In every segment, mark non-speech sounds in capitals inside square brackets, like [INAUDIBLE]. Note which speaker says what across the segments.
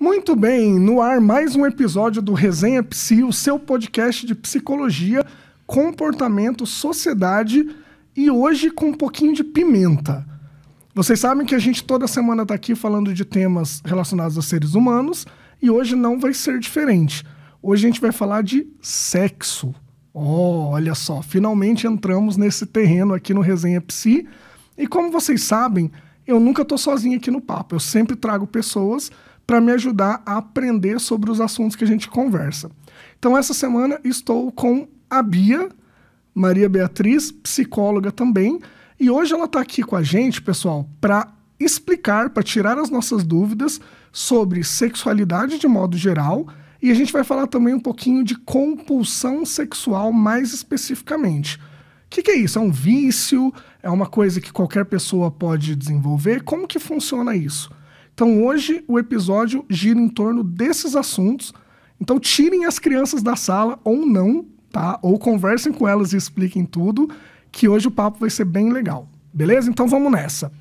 Speaker 1: Muito bem, no ar mais um episódio do Resenha Psi, o seu podcast de psicologia, comportamento, sociedade e hoje com um pouquinho de pimenta. Vocês sabem que a gente toda semana está aqui falando de temas relacionados a seres humanos e hoje não vai ser diferente. Hoje a gente vai falar de sexo. Oh, olha só, finalmente entramos nesse terreno aqui no Resenha Psi. E como vocês sabem, eu nunca estou sozinho aqui no papo. Eu sempre trago pessoas para me ajudar a aprender sobre os assuntos que a gente conversa. Então, essa semana estou com a Bia, Maria Beatriz, psicóloga também, e hoje ela está aqui com a gente, pessoal, para explicar, para tirar as nossas dúvidas sobre sexualidade de modo geral. E a gente vai falar também um pouquinho de compulsão sexual mais especificamente. O que, que, é isso? É um vício? É uma coisa que qualquer pessoa pode desenvolver? Como que funciona isso? Então hoje o episódio gira em torno desses assuntos. Então tirem as crianças da sala ou não, tá? Ou conversem com elas e expliquem tudo, que hoje o papo vai ser bem legal. Beleza? Então vamos nessa.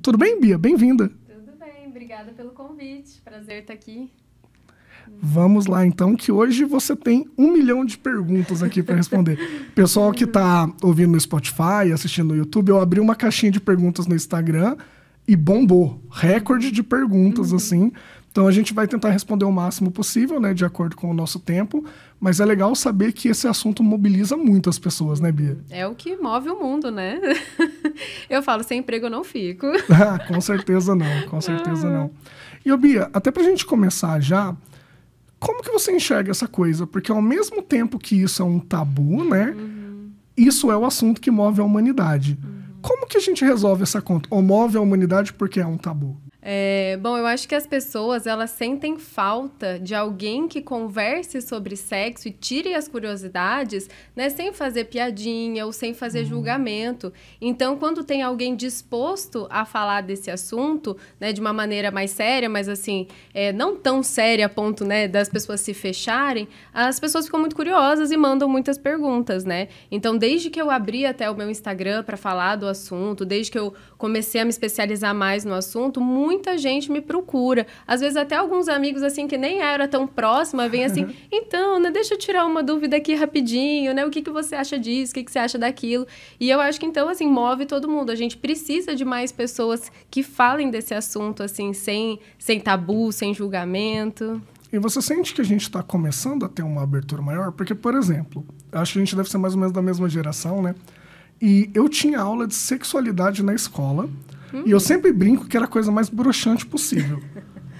Speaker 1: Tudo bem, Bia? Bem-vinda. Tudo bem, obrigada
Speaker 2: pelo convite. Prazer estar aqui.
Speaker 1: Vamos lá, então, que hoje você tem um milhão de perguntas aqui para responder. [LAUGHS] Pessoal que está ouvindo no Spotify, assistindo no YouTube, eu abri uma caixinha de perguntas no Instagram e bombou. Recorde de perguntas, uhum. assim. Então a gente vai tentar responder o máximo possível, né, de acordo com o nosso tempo, mas é legal saber que esse assunto mobiliza muitas pessoas, né, Bia?
Speaker 2: É o que move o mundo, né? [LAUGHS] eu falo, sem emprego eu não fico.
Speaker 1: [LAUGHS] com certeza não, com certeza ah. não. E, ô, Bia, até pra gente começar já, como que você enxerga essa coisa? Porque ao mesmo tempo que isso é um tabu, né, uhum. isso é o assunto que move a humanidade. Uhum. Como que a gente resolve essa conta? Omove é a humanidade porque é um tabu.
Speaker 2: É, bom, eu acho que as pessoas elas sentem falta de alguém que converse sobre sexo e tire as curiosidades, né, sem fazer piadinha ou sem fazer uhum. julgamento. Então, quando tem alguém disposto a falar desse assunto, né, de uma maneira mais séria, mas assim, é, não tão séria a ponto, né, das pessoas se fecharem, as pessoas ficam muito curiosas e mandam muitas perguntas, né? Então, desde que eu abri até o meu Instagram para falar do assunto, desde que eu comecei a me especializar mais no assunto, muito muita gente me procura. Às vezes até alguns amigos assim que nem era tão próxima vem assim, uhum. [LAUGHS] então, né, deixa eu tirar uma dúvida aqui rapidinho, né? O que, que você acha disso? O que, que você acha daquilo? E eu acho que então assim move todo mundo. A gente precisa de mais pessoas que falem desse assunto assim sem sem tabu, sem julgamento.
Speaker 1: E você sente que a gente está começando a ter uma abertura maior? Porque, por exemplo, acho que a gente deve ser mais ou menos da mesma geração, né? E eu tinha aula de sexualidade na escola. Hum. E eu sempre brinco que era a coisa mais broxante possível.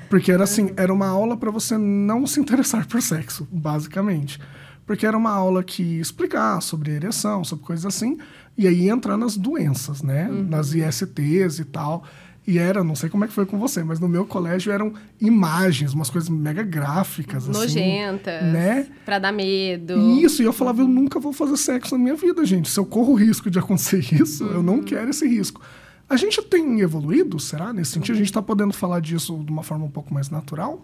Speaker 1: Porque era assim, era uma aula para você não se interessar por sexo, basicamente. Porque era uma aula que explicar sobre ereção, sobre coisas assim, e aí entrar nas doenças, né? Uhum. Nas ISTs e tal. E era, não sei como é que foi com você, mas no meu colégio eram imagens, umas coisas mega gráficas, assim, Nojentas, assim, né?
Speaker 2: Pra dar medo. Isso, e eu
Speaker 1: falava, eu nunca vou fazer sexo na minha vida, gente. Se eu corro o risco de acontecer isso, uhum. eu não uhum. quero esse risco. A gente tem evoluído, será? Nesse sentido, a gente está podendo falar disso de uma forma um pouco mais natural?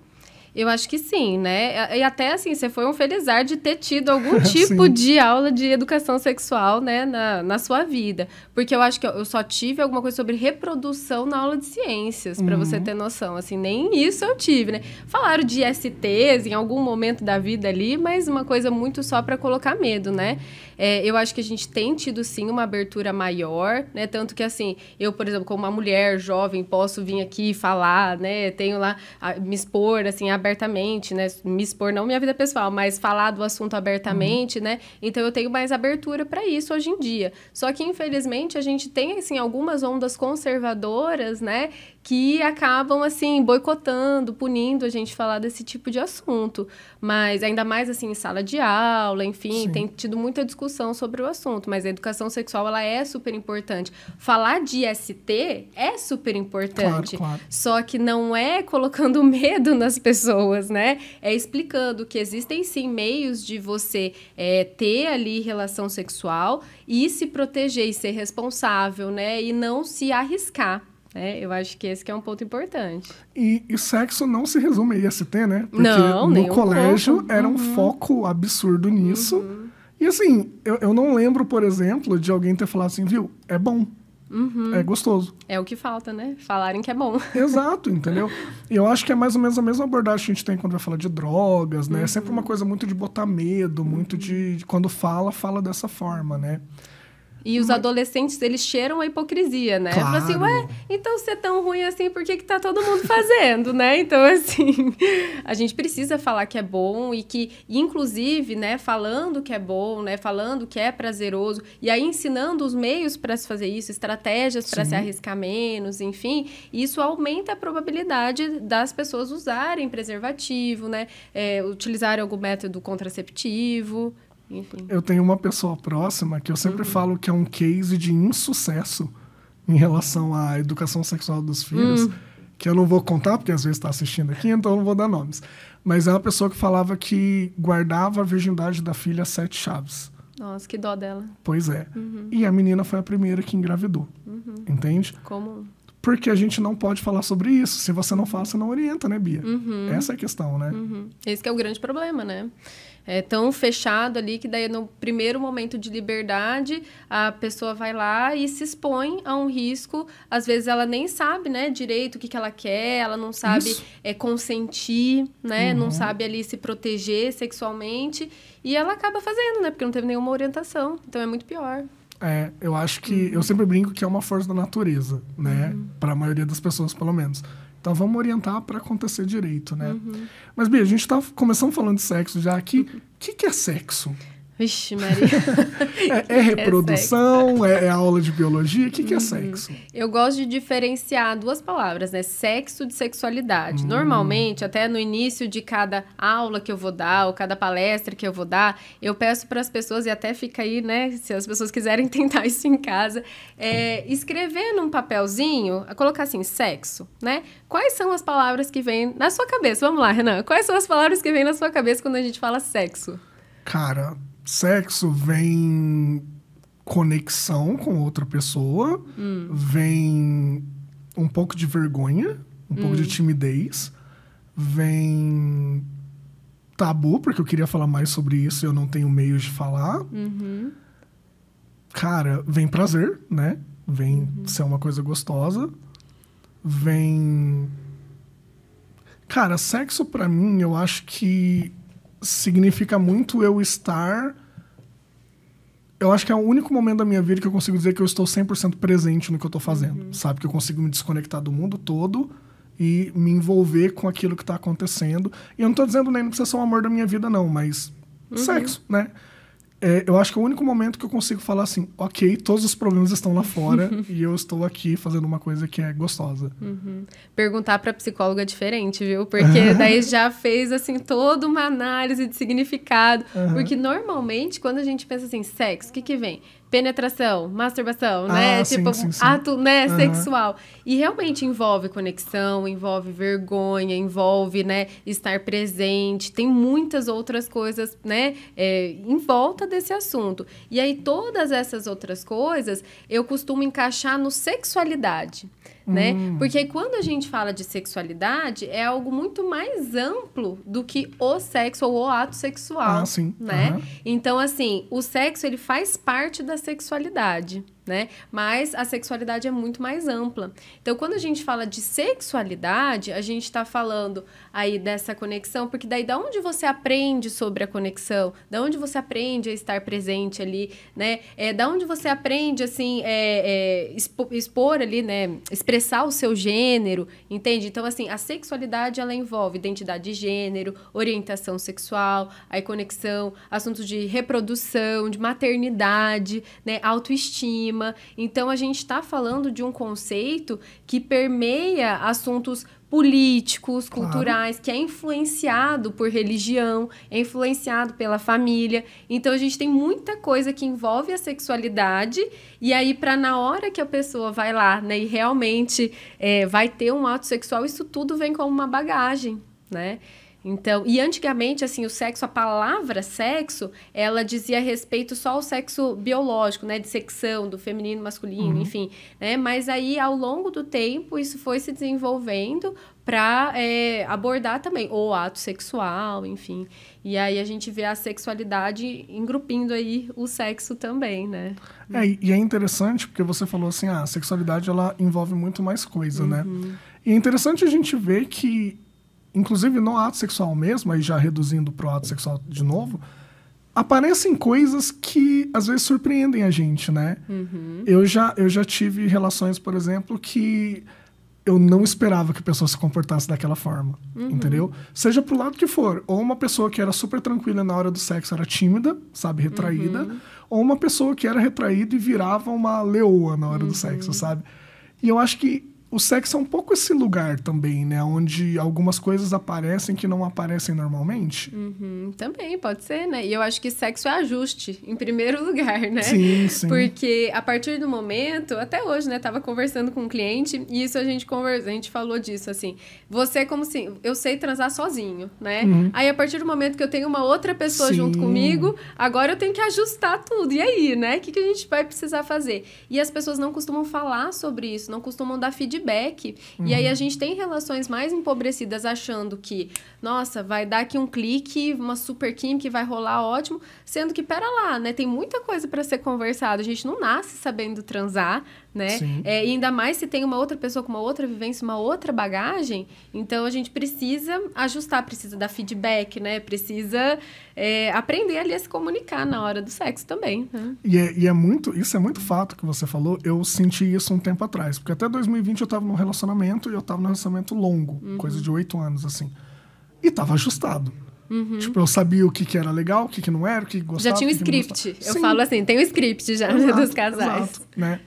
Speaker 2: Eu acho que sim, né? E até assim, você foi um felizar de ter tido algum [LAUGHS] tipo de aula de educação sexual, né, na, na sua vida. Porque eu acho que eu só tive alguma coisa sobre reprodução na aula de ciências, uhum. para você ter noção. Assim, nem isso eu tive, né? Falaram de STs em algum momento da vida ali, mas uma coisa muito só para colocar medo, né? É, eu acho que a gente tem tido sim uma abertura maior, né? Tanto que assim, eu, por exemplo, como uma mulher jovem, posso vir aqui falar, né? Tenho lá a, me expor assim abertamente, né? Me expor não minha vida pessoal, mas falar do assunto abertamente, uhum. né? Então eu tenho mais abertura para isso hoje em dia. Só que infelizmente a gente tem assim algumas ondas conservadoras, né? que acabam assim boicotando, punindo a gente falar desse tipo de assunto, mas ainda mais assim em sala de aula, enfim, Sim. tem tido muita discussão sobre o assunto, mas a educação sexual ela é super importante. Falar de ST é super importante. Claro, claro. Só que não é colocando [LAUGHS] medo nas pessoas, né? É explicando que existem sim meios de você é, ter ali relação sexual e se proteger e ser responsável, né? E não se arriscar. Né? Eu acho que esse que é um ponto importante.
Speaker 1: E, e sexo não se resume a IST, né? Porque não, no colégio ponto. era um uhum. foco absurdo nisso. Uhum. E assim, eu, eu não lembro, por exemplo, de alguém ter falado assim, viu, é bom. Uhum. É gostoso.
Speaker 2: É o que falta, né? Falarem que é bom. [LAUGHS] Exato,
Speaker 1: entendeu? E eu acho que é mais ou menos a mesma abordagem que a gente tem quando vai falar de drogas, né? Uhum. É sempre uma uhum. coisa muito de botar medo, muito de, de. Quando fala, fala dessa forma, né?
Speaker 2: E os Mas... adolescentes, eles cheiram a hipocrisia, né? Assim, claro. Assim, ué, então você é tão ruim assim, por que, que tá todo mundo fazendo, né? [LAUGHS] Então, assim, a gente precisa falar que é bom e que, inclusive, né, falando que é bom, né, falando que é prazeroso, e aí ensinando os meios para se fazer isso, estratégias para se arriscar menos, enfim, isso aumenta a probabilidade das pessoas usarem preservativo, né? É, utilizarem algum método contraceptivo. Enfim.
Speaker 1: Eu tenho uma pessoa próxima que eu sempre uhum. falo que é um case de insucesso em relação à educação sexual dos filhos, uhum. que eu não vou contar, porque às vezes está assistindo aqui, então eu não vou dar nomes. Mas é uma pessoa que falava que guardava a virgindade da filha sete chaves.
Speaker 2: Nossa, que dó dela.
Speaker 1: Pois é. Uhum. E a menina foi a primeira que engravidou. Uhum. Entende? Como? porque a gente não pode falar sobre isso. Se você não fala, você não orienta, né, Bia?
Speaker 2: Uhum. Essa é a questão, né? Uhum. Esse é o grande problema, né? é, tão fechado ali que daí no primeiro momento de liberdade a pessoa vai lá e se expõe a um risco. Às vezes ela nem sabe, né, direito o que, que ela quer, ela não sabe Isso. é, consentir, né, uhum. não sabe ali se proteger sexualmente e ela acaba fazendo, né, porque não teve nenhuma orientação. Então é muito pior.
Speaker 1: É, eu acho que uhum. eu sempre brinco que é uma força da natureza, né, uhum. para a maioria das pessoas, pelo menos então vamos orientar para acontecer direito, né? Uhum. Mas, Bia, a gente está começando falando de sexo já aqui. O uhum. que, que é sexo?
Speaker 2: Vixe, Maria. [LAUGHS]
Speaker 1: É, é, é, reprodução? É, é, aula de biologia? O que, que é hum. sexo?
Speaker 2: Eu gosto de diferenciar duas palavras, né? Sexo de sexualidade. Hum. Normalmente, até no início de cada aula que eu vou dar, ou cada palestra que eu vou dar, eu peço para as pessoas, e até fica aí, né? Se as pessoas quiserem [LAUGHS] tentar isso em casa, é, escrever num papelzinho, colocar assim, sexo, né? Quais são as palavras que vêm na sua cabeça? Vamos lá, Renan. Quais são as palavras que vêm na sua cabeça quando a gente fala sexo?
Speaker 1: Cara, sexo vem conexão com outra pessoa, hum. vem um pouco de vergonha, um hum. pouco de hum. timidez, vem tabu, porque eu queria falar mais sobre isso e eu não tenho meios de falar. Uhum. Cara, vem prazer, né? Vem uhum. ser uma coisa gostosa. Vem. Cara, sexo para mim, eu acho que significa muito eu estar. Eu acho que é o único momento da minha vida que eu consigo dizer que eu estou 100% presente no que eu estou fazendo, uhum. sabe? Que eu consigo me desconectar do mundo todo e me envolver com aquilo que está acontecendo. E eu não estou dizendo nem que precisa ser o amor da minha vida, não, mas uhum. sexo, né? é, eu acho que é o único momento que eu consigo falar assim, ok, todos os problemas estão lá fora [LAUGHS] e eu estou aqui fazendo uma coisa que é gostosa.
Speaker 2: Uhum. Perguntar para psicóloga é diferente, viu? Porque [LAUGHS] daí já fez assim toda uma análise de significado, uhum. porque normalmente quando a gente pensa assim, sexo, o que que vem? penetração, masturbação, né? ah, né? Sim, tipo, sim, sim. ato né, uhum. sexual. E realmente envolve conexão, envolve vergonha, envolve, né, estar presente. Tem muitas outras coisas, né, é, em volta desse assunto. E aí, todas essas outras coisas eu costumo encaixar no sexualidade né? Hum. Porque quando a gente fala de sexualidade, é algo muito mais amplo do que o sexo ou o ato sexual, ah, sim. né? Uhum. Então, assim, o sexo ele faz parte da sexualidade né? Mas a sexualidade é muito mais ampla. Então, quando a gente fala de sexualidade, a gente está falando aí dessa conexão, porque daí da onde você aprende sobre a conexão, da onde você aprende a estar presente ali, né? É, da onde você aprende assim é, é, expo, expor ali, né? Expressar o seu gênero, entende? Então, assim, a sexualidade ela envolve identidade de gênero, orientação sexual, aí conexão, assuntos de reprodução, de maternidade, né? Autoestima clima. Então a gente está falando de um conceito que permeia assuntos políticos, claro. culturais, que é influenciado por religião, é influenciado pela família. Então a gente tem muita coisa que envolve a sexualidade e aí para na hora que a pessoa vai lá, né, e realmente é, vai ter um ato sexual, isso tudo vem como uma bagagem, né? Então, e antigamente, assim, o sexo, a palavra sexo, ela dizia respeito só ao sexo biológico, né? De secção, do feminino, masculino, uhum. enfim. Né? Mas aí, ao longo do tempo, isso foi se desenvolvendo para é, eh, abordar também o ato sexual, enfim. E aí a gente vê a sexualidade engrupindo aí o sexo também, né?
Speaker 1: É, e é interessante porque você falou assim, ah, a sexualidade ela envolve muito mais coisa, né? uhum. né? E é interessante a gente ver que inclusive no ato sexual mesmo, aí já reduzindo para o ato sexual de novo, aparecem coisas que às vezes surpreendem a gente, né? Uhum. Eu, já, eu já tive relações, por exemplo, que eu não esperava que a pessoa se comportasse daquela forma, uhum. entendeu? Seja pro lado que for, ou uma pessoa que era super tranquila na hora do sexo era tímida, sabe, retraída, uhum. ou uma pessoa que era retraída e virava uma leoa na hora uhum. do sexo, sabe? E eu acho que o sexo é um pouco esse lugar também, né? Onde algumas coisas aparecem que não aparecem normalmente.
Speaker 2: Uhum, também, pode ser, né? E eu acho que sexo é ajuste, em primeiro [LAUGHS] lugar, né? Sim, sim. Porque a partir do momento, até hoje, né? Tava conversando com um cliente e isso a gente conversa, a gente falou disso, assim. Você é como se... Eu sei transar sozinho, né? Uhum. Aí, a partir do momento que eu tenho uma outra pessoa sim. junto comigo, agora eu tenho que ajustar tudo. E aí, né? O que, que a gente vai precisar fazer? E as pessoas não costumam falar sobre isso, não costumam dar feedback feedback. Uhum. E aí a uhum. gente tem relações mais empobrecidas achando que, nossa, vai dar aqui um clique, uma super química vai rolar ótimo, sendo que pera lá, né? Tem muita coisa para ser conversado. A gente não nasce sabendo transar, né? É, e ainda mais se tem uma outra pessoa com uma outra vivência, uma outra bagagem, então a gente precisa ajustar, precisa dar feedback, né? Precisa é, aprender ali a se comunicar na hora do sexo também. Né?
Speaker 1: E, é, e é muito, isso é muito fato que você falou. Eu senti isso um tempo atrás, porque até 2020 eu estava num relacionamento e eu estava num relacionamento longo, uhum. coisa de oito anos assim, e estava ajustado. Uhum. Tipo, eu sabia o que, que era legal, o que, que não era, o que gostava. Já tinha um script.
Speaker 2: Eu Sim. falo assim, tem um script já né, exato, dos casais. Exato,
Speaker 1: né?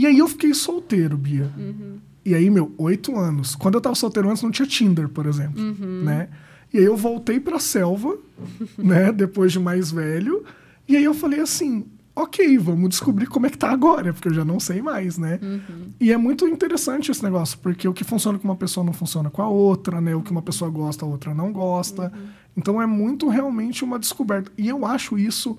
Speaker 1: E aí eu fiquei solteiro, Bia. Uhum. E aí, meu, oito anos. Quando eu tava solteiro antes, não tinha Tinder, por exemplo, uhum. né? E aí eu voltei pra selva, [LAUGHS] né? Depois de mais velho. E aí eu falei assim, ok, vamos descobrir como é que tá agora, porque eu já não sei mais, né? Uhum. E é muito interessante esse negócio, porque o que funciona com uma pessoa não funciona com a outra, né? O que uma pessoa gosta, a outra não gosta. Uhum. Então é muito realmente uma descoberta. E eu acho isso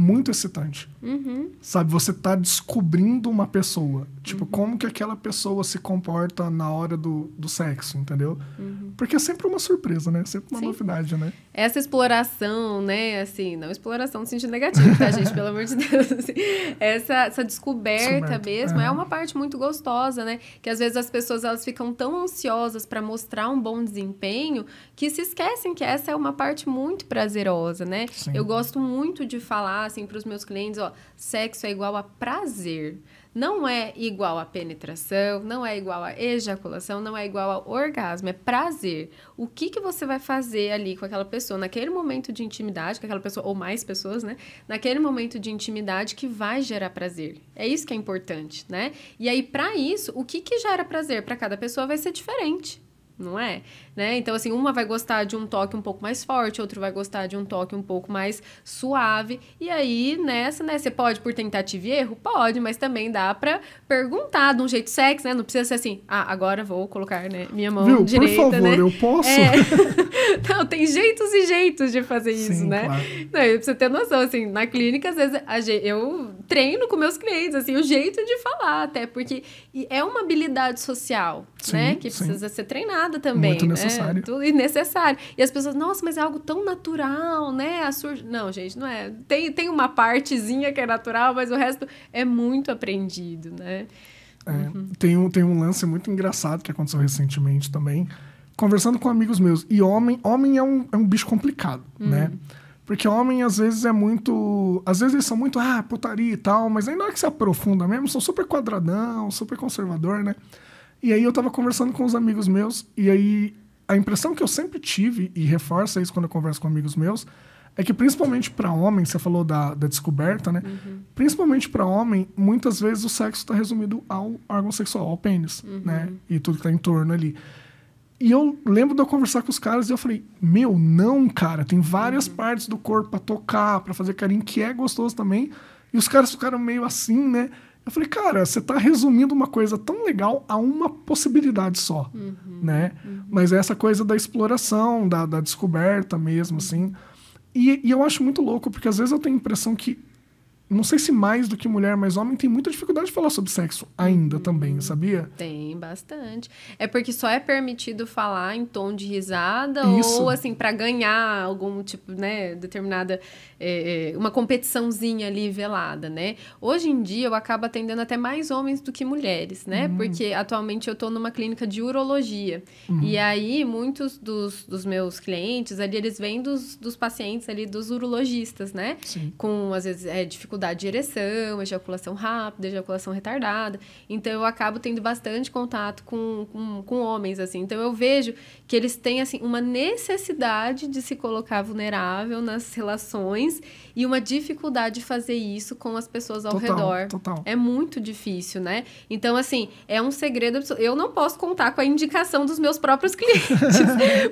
Speaker 1: muito excitante. Uhum. Sabe, você tá descobrindo uma pessoa. Tipo, uhum. como que aquela pessoa se comporta na hora do, do sexo, entendeu? Uhum. Porque é sempre uma surpresa, né? É sempre uma Sim. novidade, né?
Speaker 2: essa exploração, né? Assim, não exploração no sentido negativo, tá, gente? Pelo amor de Deus. Assim, essa, essa descoberta Descoberto. mesmo é. é uma parte muito gostosa, né? Que às vezes as pessoas elas ficam tão ansiosas para mostrar um bom desempenho que se esquecem que essa é uma parte muito prazerosa, né? Sim. Eu gosto muito de falar assim para os meus clientes, ó, sexo é igual a prazer não é igual a penetração, não é igual a ejaculação, não é igual ao orgasmo, é prazer. O que, que você vai fazer ali com aquela pessoa, naquele momento de intimidade, com aquela pessoa, ou mais pessoas, né? Naquele momento de intimidade que vai gerar prazer. É isso que é importante, né? E aí, para isso, o que, que gera prazer para cada pessoa vai ser diferente não é? né? Então, assim, uma vai gostar de um toque um pouco mais forte, outro vai gostar de um toque um pouco mais suave. E aí, nessa, né? Você pode por tentativa e erro? Pode, mas também dá pra perguntar de um jeito sexy, né? Não precisa ser assim, ah, agora vou colocar, né? Minha mão Viu, direita, por favor, né? eu posso? É... [LAUGHS] Não, tem jeitos e jeitos de fazer Sim, isso, né? Claro. Não, pra você ter noção, assim, na clínica, às vezes, gente, eu treino com meus clientes, assim, o jeito de falar, até porque é uma habilidade social, né? sim, né? Que sim. precisa ser treinada também. Muito né? necessário Tudo necessário E as pessoas, nossa, mas é algo tão natural, né? A sur... Não, gente, não é. Tem, tem uma partezinha que é natural, mas o resto é muito aprendido, né? É, uhum.
Speaker 1: tem, um, tem um lance muito engraçado que aconteceu recentemente também. Conversando com amigos meus. E homem, homem é um, é um bicho complicado, uhum. né? Porque homem, às vezes, é muito. Às vezes eles são muito, ah, putaria e tal, mas ainda na que se aprofunda mesmo, são super quadradão, super conservador, né? E aí eu tava conversando com os amigos meus, e aí a impressão que eu sempre tive, e reforça isso quando eu converso com amigos meus, é que principalmente para homem, você falou da, da descoberta, né? Uhum. Principalmente para homem, muitas vezes o sexo está resumido ao órgão sexual, ao pênis, uhum. né? E tudo que está em torno ali. E eu lembro de eu conversar com os caras e eu falei: Meu, não, cara, tem várias uhum. partes do corpo para tocar, para fazer carinho, que é gostoso também. E os caras ficaram meio assim, né? Eu falei, cara, você está resumindo uma coisa tão legal a uma possibilidade só, uhum, né? Uhum. Mas é essa coisa da exploração, da, da descoberta mesmo, assim. E, e, eu acho muito louco, porque às vezes eu tenho a impressão que não sei se mais do que mulher, mas homem tem muita dificuldade de falar sobre sexo ainda uhum. também, sabia?
Speaker 2: Tem bastante. É porque só é permitido falar em tom de risada Isso. ou assim para ganhar algum tipo, né, determinada é, é, uma competiçãozinha ali velada, né? Hoje em dia eu acabo atendendo até mais homens do que mulheres, né? Hum. Porque atualmente eu tô numa clínica de urologia uhum. e aí muitos dos, dos meus clientes ali eles vêm dos, dos pacientes ali dos urologistas, né? Sim. Com às vezes é, dificuldade dificuldade de ereção, ejaculação rápida, ejaculação retardada. Então eu acabo tendo bastante contato com, com, com homens, assim. Então eu vejo que eles têm, assim, uma necessidade de se colocar vulnerável nas relações e uma dificuldade de fazer isso com as pessoas ao total, redor. Total. É muito difícil, né? Então, assim, é um segredo. Eu não posso contar com a indicação dos meus próprios [LAUGHS] clientes,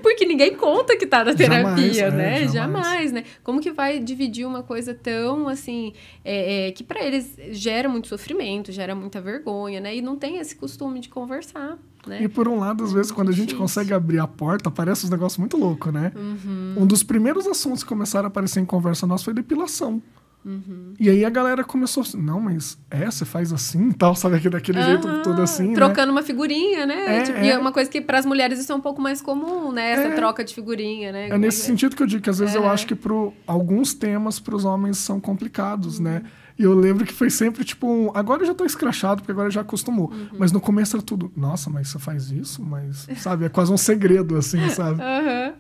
Speaker 2: porque ninguém conta que tá na terapia, jamais, é, né? É, jamais. jamais. né? Como que vai dividir uma coisa tão, assim, é, é, que para eles gera muito sofrimento, gera muita vergonha, né? E não tem esse costume de conversar.
Speaker 1: Né? E por um lado, às é vezes, quando a gente consegue abrir a porta, aparece uns negócios muito loucos, né? Uhum. Um dos primeiros assuntos que começaram a aparecer em conversa nossa foi depilação. Uhum. E aí a galera começou assim, não, mas é, você faz assim e tal, [LAUGHS] sabe? Daquele jeito todo assim. Né? Trocando
Speaker 2: né? uma figurinha, né? É, tipo, é. E é uma coisa que para as mulheres isso é um pouco mais comum, né? Essa é, troca de figurinha, né? É nesse
Speaker 1: sentido que eu digo que às vezes eu é. acho que para alguns temas para os homens são complicados, né? uhum. né? E eu lembro que foi sempre tipo um, agora eu já tô escrachado, porque agora já acostumou. Uhum. Mas no começo era tudo, nossa, mas você faz isso? Mas, sabe, é quase um segredo, assim, sabe? Uhum.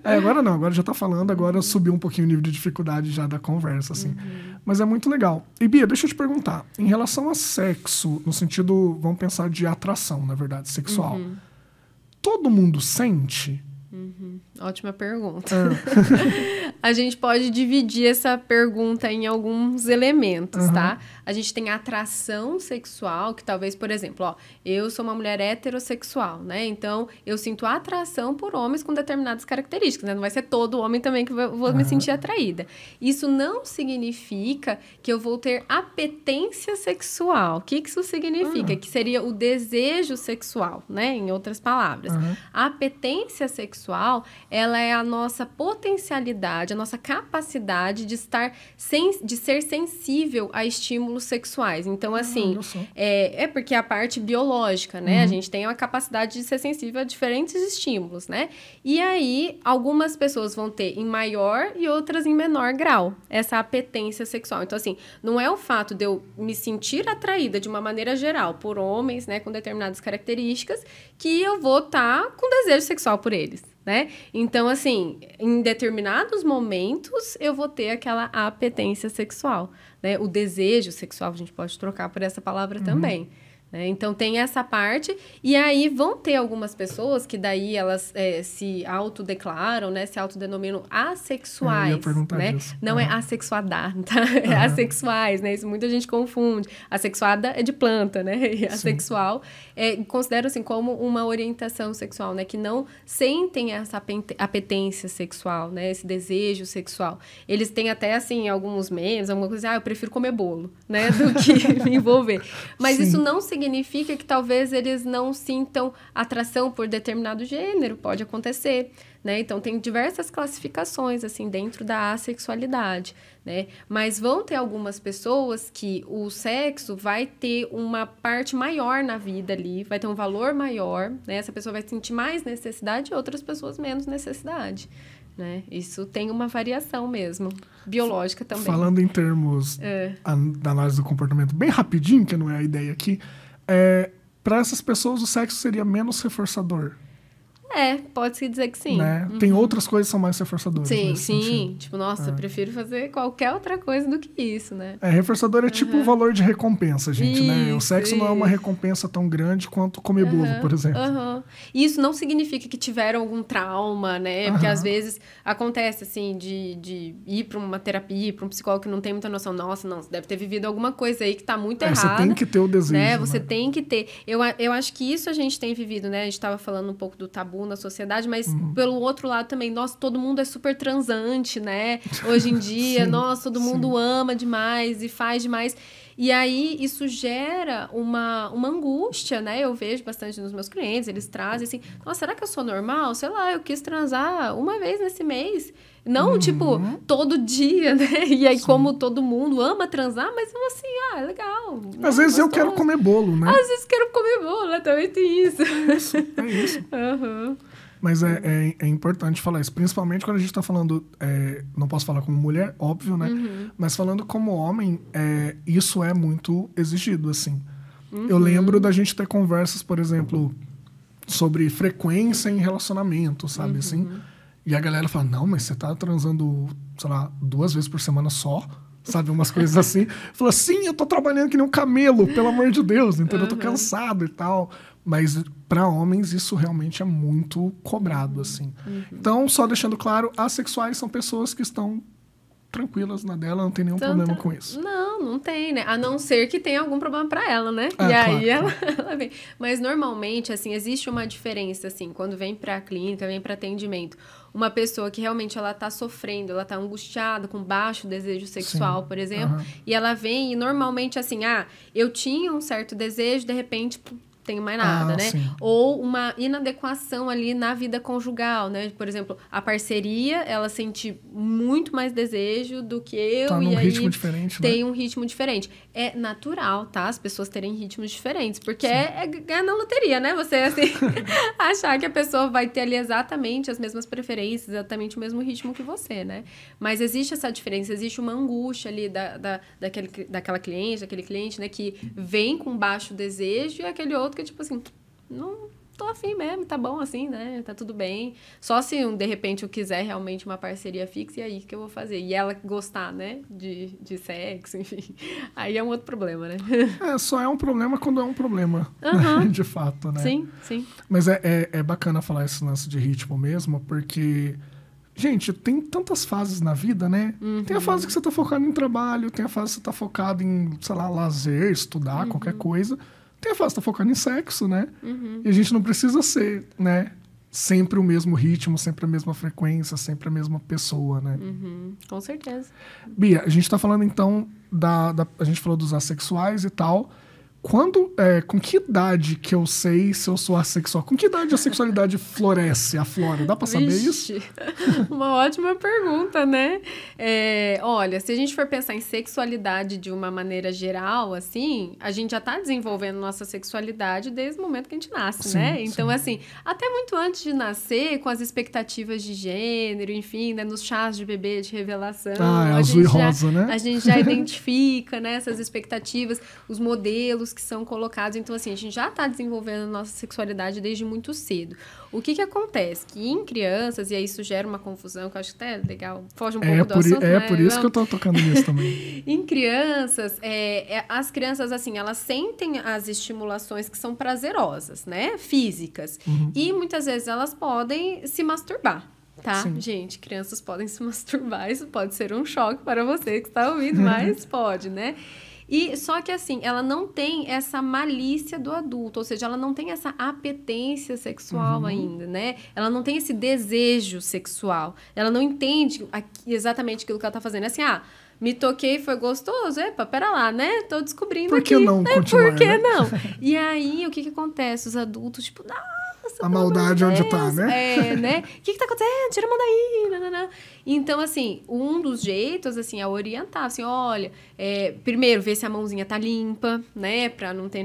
Speaker 1: É, agora não, agora já tá falando, agora uhum. subiu um pouquinho o nível de dificuldade já da conversa, assim. Uhum. Mas é muito legal. E Bia, deixa eu te perguntar, em relação relação a sexo, no sentido, vamos pensar de atração, na verdade, sexual. Uhum. Todo mundo sente.
Speaker 2: Uhum. Ótima pergunta. Ah. [LAUGHS] a gente pode dividir essa pergunta em alguns elementos, uhum. tá? A gente tem a atração sexual, que talvez, por exemplo, ó, eu sou uma mulher heterossexual, né? Então, eu sinto atração por homens com determinadas características, né? Não vai ser todo homem também que eu vou uhum. me sentir atraída. Isso não significa que eu vou ter apetência sexual. O que, que isso significa? Uhum. Que seria o desejo sexual, né? Em outras palavras. Apetência sexual ela é a nossa potencialidade, a nossa capacidade de estar sem, de ser sensível a estímulos sexuais. Então, ah, assim, ah, é, é porque é a parte biológica, né? Uhum. A gente tem a capacidade de ser sensível a diferentes estímulos, né? E aí, algumas pessoas vão ter em maior e outras em menor grau essa apetência sexual. Então, assim, não é o fato de eu me sentir atraída de uma maneira geral por homens, né, com determinadas características, que eu vou estar tá com desejo sexual por eles né? Então, assim, em determinados momentos eu vou ter aquela apetência sexual, né? O desejo sexual, a gente pode trocar por essa palavra uhum. também. Né? Então tem essa parte, e aí vão ter algumas pessoas que daí elas é, se autodeclaram, né? Se autodenominam assexuais. Ah, né? Disso. Não ah. é assexuada, tá? [LAUGHS] É ah. assexuais, né? Isso muita gente confunde. Assexuada é de planta, né? [LAUGHS] E assexual é, consideram assim como uma orientação sexual, né? Que não sentem essa apetência sexual, né? Esse desejo sexual. Eles têm até assim alguns memes, alguma coisa, assim, ah, eu prefiro comer bolo, né? [LAUGHS] Do que me envolver. Mas Sim. isso não significa significa que talvez eles não sintam atração por determinado gênero, pode acontecer, né? Então tem diversas classificações assim dentro da assexualidade, né? Mas vão ter algumas pessoas que o sexo vai ter uma parte maior na vida ali, vai ter um valor maior, né? Essa pessoa vai sentir mais necessidade e outras pessoas menos necessidade. Né? Isso tem uma variação mesmo, biológica também. Falando
Speaker 1: em termos é. da análise do comportamento, bem rapidinho, que não é a ideia aqui, é, para essas pessoas o sexo seria menos reforçador.
Speaker 2: É, pode-se dizer que sim. Né? Uhum. Tem
Speaker 1: outras coisas que são mais reforçadoras. Sim, sim.
Speaker 2: Sentido. Tipo, nossa, é. eu prefiro fazer qualquer outra coisa do que isso, né?
Speaker 1: É, reforçador é uhum. tipo o uhum. valor de recompensa, gente, isso, né? O sexo isso. não é uma recompensa tão grande quanto comer uhum. Bolo, por exemplo.
Speaker 2: Uhum. Isso não significa que tiveram algum trauma, né? Porque às vezes acontece, assim, de, de ir para uma terapia, para um psicólogo que não tem muita noção. Nossa, não, você deve ter vivido alguma coisa aí que tá muito é, errada. Você tem que ter o né? desejo. Né? Você né? tem que ter. Eu, eu acho que isso a gente tem vivido, né? A gente tava falando um pouco do tabu comum da sociedade, mas uhum. pelo outro lado também, nossa, todo mundo é super transante, né? Hoje em dia, [LAUGHS] sim, nossa, todo mundo sim. ama demais e faz demais. E aí isso gera uma, uma angústia, né? Eu vejo bastante nos meus clientes, eles trazem assim: nossa, será que eu sou normal? Sei lá, eu quis transar uma vez nesse mês. Não, uhum. tipo, todo dia, [LAUGHS] né? E aí, Sim. como todo mundo ama transar, mas eu assim, ah, é legal. Às vezes Gostoso. eu quero
Speaker 1: comer bolo, né? Às
Speaker 2: vezes quero comer bolo, é também tem isso. É isso, é isso. uhum. [LAUGHS]
Speaker 1: Mas é, é, é, importante falar isso, principalmente quando a gente está falando, é, não posso falar como mulher, óbvio, né? Uhum. Mas falando como homem, é, isso é muito exigido, assim. Uhum. Eu lembro da gente ter conversas, por exemplo, sobre frequência em relacionamento, sabe? Assim. Uhum. Assim, e a galera fala, não, mas você tá transando, sei lá, duas vezes por semana só? Sabe, umas coisas assim. [LAUGHS] Fala, sim, eu tô trabalhando que nem um camelo, pelo amor de Deus, entendeu? Eu tô uhum. cansado e tal. Mas para homens isso realmente é muito cobrado, assim. Uhum. Então, só deixando claro, assexuais são pessoas que estão tranquilas na dela, não tem nenhum então, problema tá... com isso.
Speaker 2: Não, não tem, né? A não ser que tenha algum problema para ela, né? É, e claro, aí Ela, [LAUGHS] ela, vem. Mas normalmente, assim, existe uma diferença, assim, quando vem pra clínica, vem para atendimento. Uma pessoa que realmente ela tá sofrendo, ela tá angustiada, com baixo desejo sexual, Sim. por exemplo, uhum. e ela vem e normalmente, assim, ah, eu tinha um certo desejo, de repente tenho mais ah, nada, ah, né? Sim. Ou uma inadequação ali na vida conjugal, né? Por exemplo, a parceria, ela sente muito mais desejo do que eu tá e aí diferente, tem né? um ritmo diferente. É natural, tá? As pessoas terem ritmos diferentes, porque sim. é ganhar é na loteria, né? Você assim [LAUGHS] achar que a pessoa vai ter ali exatamente as mesmas preferências, exatamente o mesmo ritmo que você, né? Mas existe essa diferença, existe uma angústia ali da, da daquele, daquela cliente, daquele cliente, né, que vem com baixo desejo e aquele outro que, tipo assim, não tô afim mesmo, tá bom assim, né? Tá tudo bem. Só se, de repente, eu quiser realmente uma parceria fixa, e aí que eu vou fazer? E ela gostar, né? De, de sexo, [LAUGHS] enfim. Aí é um outro problema, né? [LAUGHS]
Speaker 1: É, só é um problema quando é um problema. Né? [LAUGHS] De fato, né? Sim, sim. Mas é, é, é bacana falar esse lance de ritmo mesmo, porque. Gente, tem tantas fases na vida, né? Uhum. Tem a uhum. fase que você tá focado em trabalho, tem a fase que você tá focado em, sei lá, lazer, estudar, uhum. qualquer coisa. Tem a fase tá focando em sexo, né? Uhum. E a gente não precisa ser, né? Sempre o mesmo ritmo, sempre a mesma frequência, sempre a mesma pessoa, né?
Speaker 2: Uhum. Com certeza.
Speaker 1: Bia, a gente tá falando então da, da. A gente falou dos assexuais e tal quando, é, com que idade que eu sei se eu sou assexual? Com que idade a sexualidade [LAUGHS] floresce, aflora? Dá pra saber Vixe,
Speaker 2: isso? [LAUGHS] Uma ótima pergunta, né? É, olha, se a gente for pensar em sexualidade de uma maneira geral, assim, a gente já tá desenvolvendo nossa sexualidade desde o momento que a gente nasce, sim, né? Então, sim. assim, até muito antes de nascer, com as expectativas de gênero, enfim, né, nos chás de bebê de revelação. Ah, é azul e rosa, já, né? A gente já [LAUGHS] identifica né, essas expectativas, os modelos que são colocados. Então, assim, a gente já está desenvolvendo a nossa sexualidade desde muito cedo. O que, que acontece? Que em crianças, e aí isso gera uma confusão, que eu acho que até legal, foge um é pouco do assunto. É, né? por isso que eu estou
Speaker 1: tocando nisso também.
Speaker 2: [LAUGHS] em crianças, é, é, as crianças, assim, elas sentem as estimulações que são prazerosas, né? Físicas. Uhum. E muitas vezes elas podem se masturbar tá? Sim. Gente, crianças podem se masturbar, isso pode ser um choque para você que está ouvindo, mas [LAUGHS] pode, né? E só que assim, ela não tem essa malícia do adulto, ou seja, ela não tem essa apetência sexual uhum. ainda, né? Ela não tem esse desejo sexual. Ela não entende exatamente aquilo que ela tá fazendo. É assim, ah, me toquei, foi gostoso. Epa, pera lá, né? Tô descobrindo Por que aqui, não né? Por que né? não? [LAUGHS] E aí, o que que acontece? Os adultos, tipo, ah, nossa, a maldade onde tá, Deus, tá, né? É, né? O [LAUGHS] que, que tá acontecendo? É, tira a mão daí. Nanana. Então, assim, um dos jeitos, assim, é orientar, assim, olha, é, primeiro, ver se a mãozinha tá limpa, né? Pra não ter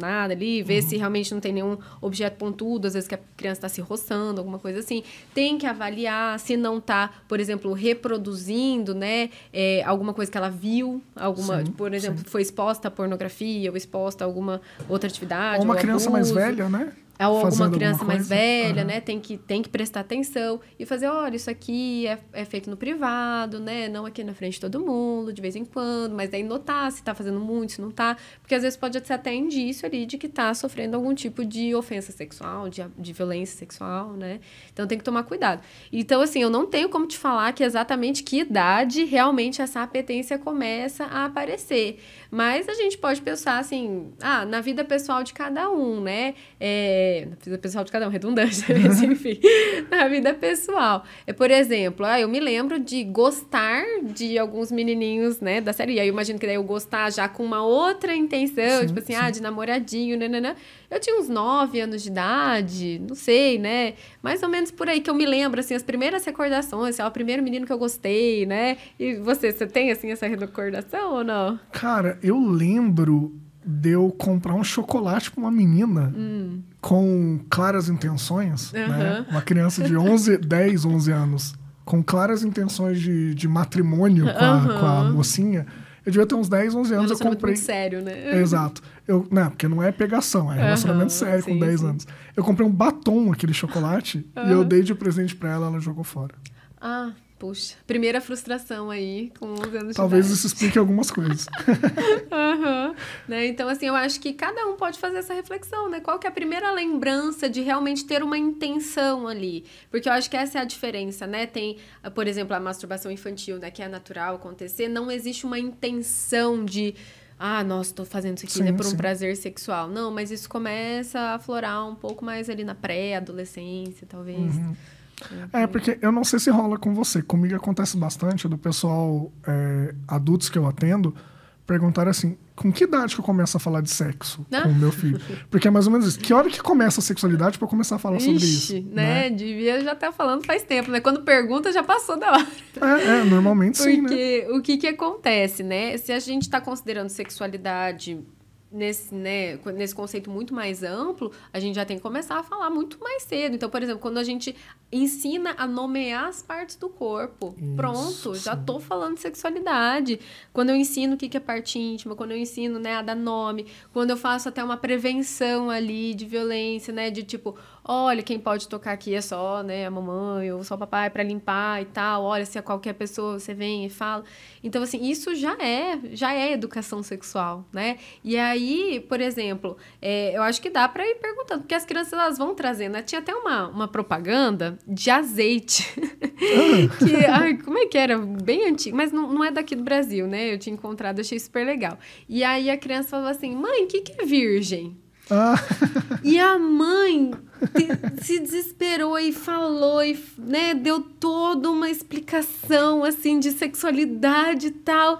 Speaker 2: nada ali, ver uhum. se realmente não tem nenhum objeto pontudo, às vezes que a criança tá se roçando, alguma coisa assim. Tem que avaliar se não tá, por exemplo, reproduzindo, né? É, alguma coisa que ela viu, alguma, sim, por exemplo, sim. foi exposta à pornografia ou exposta a alguma outra atividade. Ou uma ou criança abuso. mais velha, né? É ou alguma criança alguma mais velha, uhum. né? Tem que, tem que prestar atenção e fazer, olha, isso aqui é, é, feito no privado, né? Não aqui na frente de todo mundo, de vez em quando, mas daí notar se tá fazendo muito, se não tá. Porque às vezes pode ser até indício ali de que tá sofrendo algum tipo de ofensa sexual, de, de violência sexual, né? Então tem que tomar cuidado. Então, assim, eu não tenho como te falar que exatamente que idade realmente essa apetência começa a aparecer. Mas a gente pode pensar assim, ah, na vida pessoal de cada um, né? É, na é, vida pessoal de cada um, redundante, [LAUGHS] mas enfim, [LAUGHS] na vida pessoal. É, por exemplo, ah, eu me lembro de gostar de alguns menininhos, né, da série, e aí eu imagino que daí eu gostar já com uma outra intenção, sim, tipo assim, sim. ah, de namoradinho, nananã. Eu tinha uns nove anos de idade, não sei, né, mais ou menos por aí que eu me lembro, assim, as primeiras recordações, ó, o primeiro menino que eu gostei, né, e você, você tem, assim, essa recordação ou não?
Speaker 1: Cara, eu lembro de eu comprar um chocolate para uma menina hum. com claras intenções, uhum. né? Uma criança de 11, 10, 11 anos, com claras intenções de, de matrimônio com a, uhum. com a mocinha. Eu devia ter uns 10, 11 anos, eu comprei...
Speaker 2: sério, né? Exato.
Speaker 1: Eu, não, né, porque não é pegação, é relacionamento uhum, sério sim, com 10 sim. anos. Eu comprei um batom, aquele chocolate, e eu dei de presente pra ela, ela jogou fora.
Speaker 2: Ah, Puxa, primeira frustração aí com o. anos Talvez isso explique
Speaker 1: algumas coisas.
Speaker 2: uhum. [LAUGHS] né? Então, assim, eu acho que cada um pode fazer essa reflexão, né? Qual que é a primeira lembrança de realmente ter uma intenção ali? Porque eu acho que essa é a diferença, né? Tem, por exemplo, a masturbação infantil, né? Que é natural acontecer. Não existe uma intenção de... Ah, nossa, estou fazendo isso aqui, né? sim, né? Por um sim. prazer sexual. Não, mas isso começa a aflorar um pouco mais ali na pré-adolescência, talvez. Uhum. É, porque
Speaker 1: eu não sei se rola com você. Comigo acontece bastante do pessoal, é, adultos que eu atendo, perguntar assim: com que idade que eu começo a falar de sexo ah. com o meu filho? Porque é mais ou menos isso. Que hora que começa a sexualidade para começar a falar Ixi, sobre isso? Né? né?
Speaker 2: Devia já estar tá falando faz tempo, né? Quando pergunta, já passou da hora.
Speaker 1: É, é normalmente sim. Né?
Speaker 2: Porque né? o que, que acontece, né? Se a gente está considerando sexualidade nesse, né, nesse conceito muito mais amplo, a gente já tem que começar a falar muito mais cedo. Então, por exemplo, quando a gente ensina a nomear as partes do corpo, Isso. pronto, já tô falando de sexualidade. Quando eu ensino o que, que é parte íntima, quando eu ensino né, a dar nome, quando eu faço até uma prevenção ali de violência, né, de tipo, olha, quem pode tocar aqui é só né, a mamãe ou só o papai para limpar e tal. Olha, se é qualquer pessoa, você vem e fala. Então, assim, isso já é, já é educação sexual, né? E aí, por exemplo, é, eu acho que dá para ir perguntando, porque as crianças elas vão trazendo. Né? Tinha até uma, uma propaganda de azeite.
Speaker 1: [LAUGHS] que,
Speaker 2: ah. ai, como é que era? Bem antigo, mas não, não é daqui do Brasil, né? Eu tinha encontrado, achei super legal. E aí a criança falou assim: mãe, o que, que é virgem? Ah. E a mãe se desesperou e falou e né, deu toda uma explicação assim de sexualidade e tal.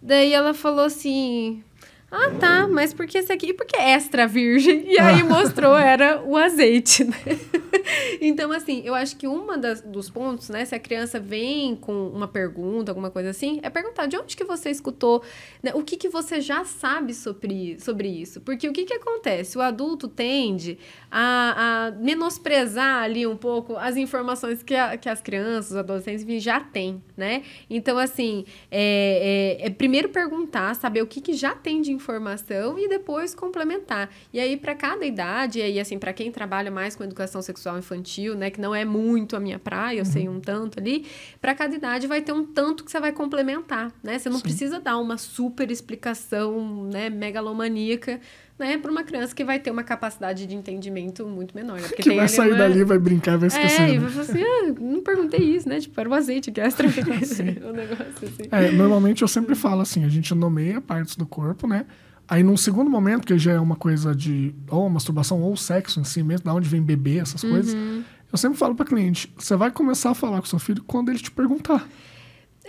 Speaker 2: Daí ela falou assim: ah, tá, mas por que esse aqui? Porque é extra virgem. E aí ah. mostrou era o azeite, [LAUGHS] né? então, assim, eu acho que uma das, dos pontos, né? Se a criança vem com uma pergunta, alguma coisa assim, é perguntar de onde que você escutou, né, o que que você já sabe sobre, sobre isso. Porque o que que acontece? O adulto tende a, a menosprezar ali um pouco as informações que, a, que as crianças, os adolescentes, já têm, né? Então, assim, é, é, é primeiro perguntar, saber o que que já tem de informação e depois complementar. E aí, para cada idade, e aí, assim, para quem trabalha mais com educação sexual infantil, né, que não é muito a minha praia, eu uhum. sei um tanto ali, para cada idade vai ter um tanto que você vai complementar, né? Você não Sim. precisa dar uma super explicação, né, megalomaníaca né, para uma criança que vai ter uma capacidade de entendimento muito menor. Né? [LAUGHS] que vai sair uma... dali, vai
Speaker 1: brincar, vai esquecer. É, e assim, né? vai falar
Speaker 2: assim, ah, não perguntei isso, né? Tipo, era o azeite que extra [LAUGHS] o negócio assim. É, normalmente
Speaker 1: eu sempre falo assim, a gente nomeia partes do corpo, né? Aí, num segundo momento, que já é uma coisa de ou masturbação ou sexo em si mesmo, da onde vem bebê, essas uhum. coisas, eu sempre falo para cliente, você vai começar a falar com seu filho quando ele te perguntar.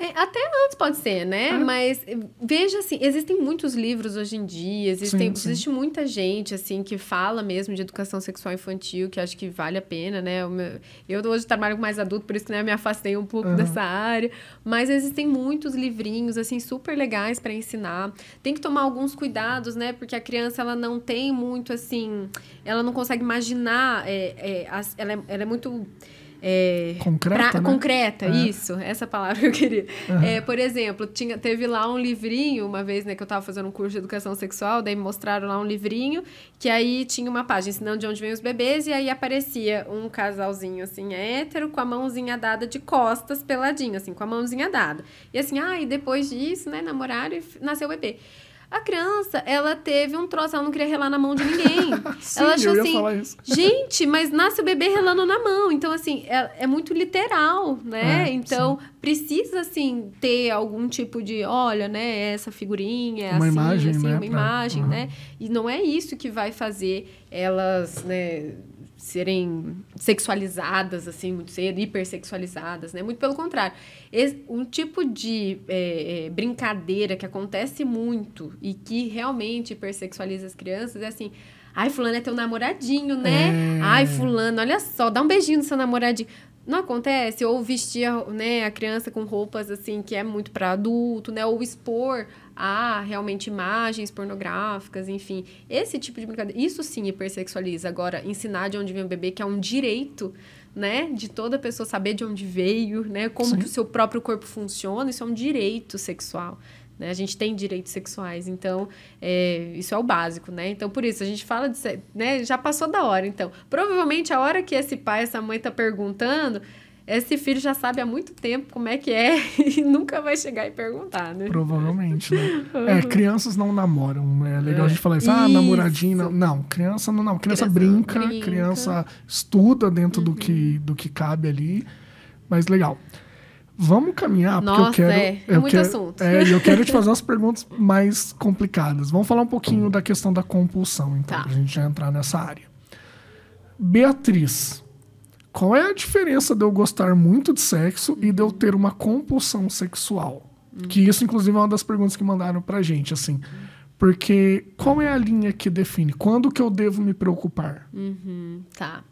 Speaker 2: É, até antes pode ser, né? Ah. Mas eh, veja assim, existem muitos livros hoje em dia, existem, sim, sim. existe muita gente assim que fala mesmo de educação sexual infantil, que acho que vale a pena, né? Eu hoje trabalho com mais adulto, por isso que né, me afastei um pouco uhum. dessa área. Mas existem muitos livrinhos assim super legais para ensinar. Tem que tomar alguns cuidados, né? Porque a criança ela não tem muito assim, ela não consegue imaginar, é, é, ela, é, ela é muito é, concreta, pra, né? concreta é. isso, essa palavra que [LAUGHS] eu queria. Uhum. É, por exemplo, tinha, teve lá um livrinho, uma vez né, que eu estava fazendo um curso de educação sexual, daí me mostraram lá um livrinho, que aí tinha uma página ensinando de onde vem os bebês, e aí aparecia um casalzinho assim, hétero, com a mãozinha dada de costas, peladinho, assim, com a mãozinha dada. E assim, ah, e depois disso, né, namoraram e nasceu o bebê. A criança, ela teve um troço, ela não queria relar na mão de ninguém. [LAUGHS] Sim, ela achou assim, gente, mas nasce o bebê relando na mão. Então, assim, é, é muito literal, né? É, então, sim. precisa, assim, ter algum tipo de, olha, né, essa figurinha, uma assim, imagem, assim, né? uma imagem, né? E não é isso que vai fazer elas, né, serem sexualizadas assim muito cedo, hipersexualizadas, né? Muito pelo contrário. um tipo de é, é, brincadeira que acontece muito e que realmente hipersexualiza as crianças é assim. Ai, fulano é teu namoradinho, né? É. Ai, fulano, olha só, dá um beijinho no seu namoradinho. Não acontece, ou vestir né, a criança com roupas assim que é muito para adulto, né? Ou expor há realmente imagens pornográficas, enfim. Esse tipo de brincadeira. Isso sim hipersexualiza. Agora, ensinar de onde vem o bebê, que é um direito, né? De toda pessoa saber de onde veio, né? Como o seu próprio corpo funciona, isso é um direito sexual. Né? A gente tem direitos sexuais, então é, isso é o básico, né? Então, por isso, a gente fala de. Né? Já passou da hora, então. Provavelmente a hora que esse pai, essa mãe tá perguntando esse filho já sabe há muito tempo como é que é [LAUGHS] e nunca vai chegar e perguntar, né?
Speaker 1: Provavelmente, né? [LAUGHS] É, crianças não namoram. Né? É legal a gente falar isso, ah, namoradinho. Não. não, criança não, não. Criança, criança brinca, brinca, criança estuda dentro uhum. do, que, do que cabe ali. Mas legal. Vamos caminhar, Nossa, porque eu quero. É, eu é muito quero, assunto. É, eu quero te fazer [LAUGHS] umas perguntas mais complicadas. Vamos falar um pouquinho tá. da questão da compulsão, então, tá. a gente já entrar nessa área. Beatriz, qual é a diferença de eu gostar muito de sexo e de eu ter uma compulsão sexual? Que isso, inclusive, é uma das perguntas que mandaram pra gente, assim. Porque qual é a linha que define? Quando que eu devo me preocupar?
Speaker 2: Uhum, tá.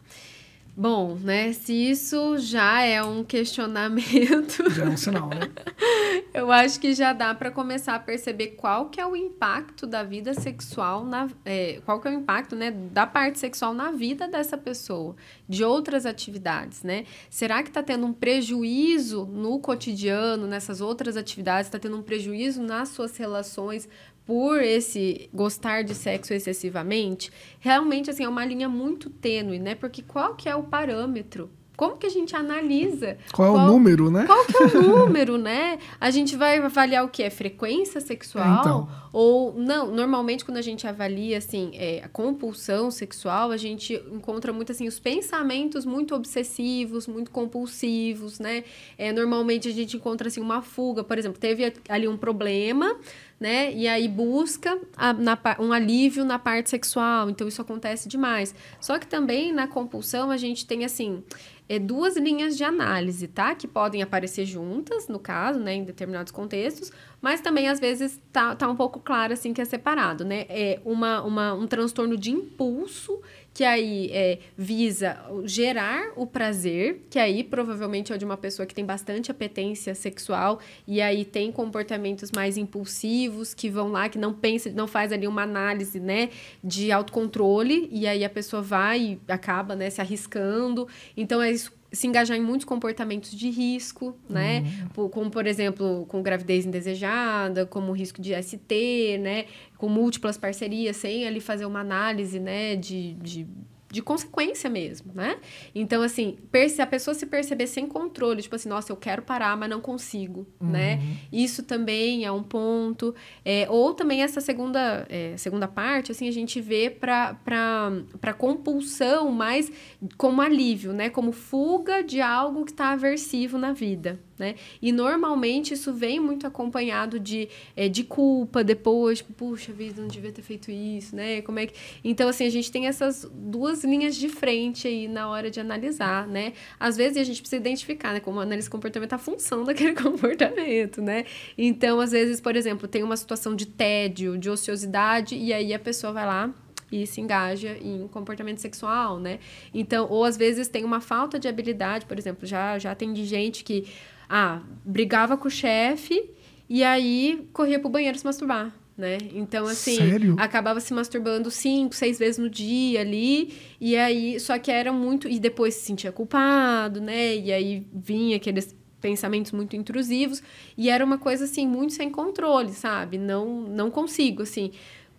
Speaker 2: Bom, né? Se isso já é um questionamento.
Speaker 1: Já é um sinal, né?
Speaker 2: [LAUGHS] eu acho que já dá para começar a perceber qual que é o impacto da vida sexual na. É, qual que é o impacto, né? Da parte sexual na vida dessa pessoa, de outras atividades, né? Será que está tendo um prejuízo no cotidiano, nessas outras atividades? Está tendo um prejuízo nas suas relações por esse gostar de sexo excessivamente, realmente assim é uma linha muito tênue, né? Porque qual que é o parâmetro? Como que a gente analisa?
Speaker 1: Qual, é o número, né? Qual
Speaker 2: que é o [LAUGHS] número, né? A gente vai avaliar o que é frequência sexual é, então. ou não? Normalmente quando a gente avalia assim é, a compulsão sexual, a gente encontra muito assim os pensamentos muito obsessivos, muito compulsivos, né? É, normalmente a gente encontra assim uma fuga, por exemplo, teve ali um problema né? E aí busca a, na, um alívio na parte sexual. Então, isso acontece demais. Só que também na compulsão a gente tem assim. É duas linhas de análise, tá? Que podem aparecer juntas, no caso, né, em determinados contextos, mas também às vezes tá, tá um pouco claro assim que é separado, né? É uma, uma, um transtorno de impulso que aí é, visa gerar o prazer, que aí provavelmente é de uma pessoa que tem bastante apetência sexual e aí tem comportamentos mais impulsivos, que vão lá, que não pensa, não faz ali uma análise, né, de autocontrole, e aí a pessoa vai e acaba, né, se arriscando. Então, é isso se engajar em muitos comportamentos de risco, né? Uhum. Como, por exemplo, com gravidez indesejada, como risco de ST, né? Com múltiplas parcerias, sem ali fazer uma análise, né? De, de de consequência mesmo, né? Então, assim, se a pessoa se perceber sem controle, tipo assim, nossa, eu quero parar, mas não consigo, né? uhum. né? Isso também é um ponto. É, ou também essa segunda, é, segunda parte, assim, a gente vê para compulsão mais como alívio, né? Como fuga de algo que está aversivo na vida, né? E normalmente isso vem muito acompanhado de, é, de culpa depois, tipo, puxa vida, não devia ter feito isso, né? Como é que... Então, assim, a gente tem essas duas linhas de frente aí na hora de analisar, né? Às vezes a gente precisa identificar, né? Como análise comportamental, a função daquele [LAUGHS] comportamento, né? Então, às vezes, por exemplo, tem uma situação de tédio, de ociosidade, e aí a pessoa vai lá e se engaja em comportamento sexual, né? Então, ou às vezes tem uma falta de habilidade, por exemplo, já já tem de gente que ah, brigava com o chefe e aí corria pro banheiro se masturbar. Né? Então, assim, Sério? acabava se masturbando cinco, seis vezes no dia ali, e aí, só que era muito, e depois se sentia culpado, né? E aí vinha aqueles pensamentos muito intrusivos, e era uma coisa, assim, muito sem controle, sabe? Não, não consigo, assim,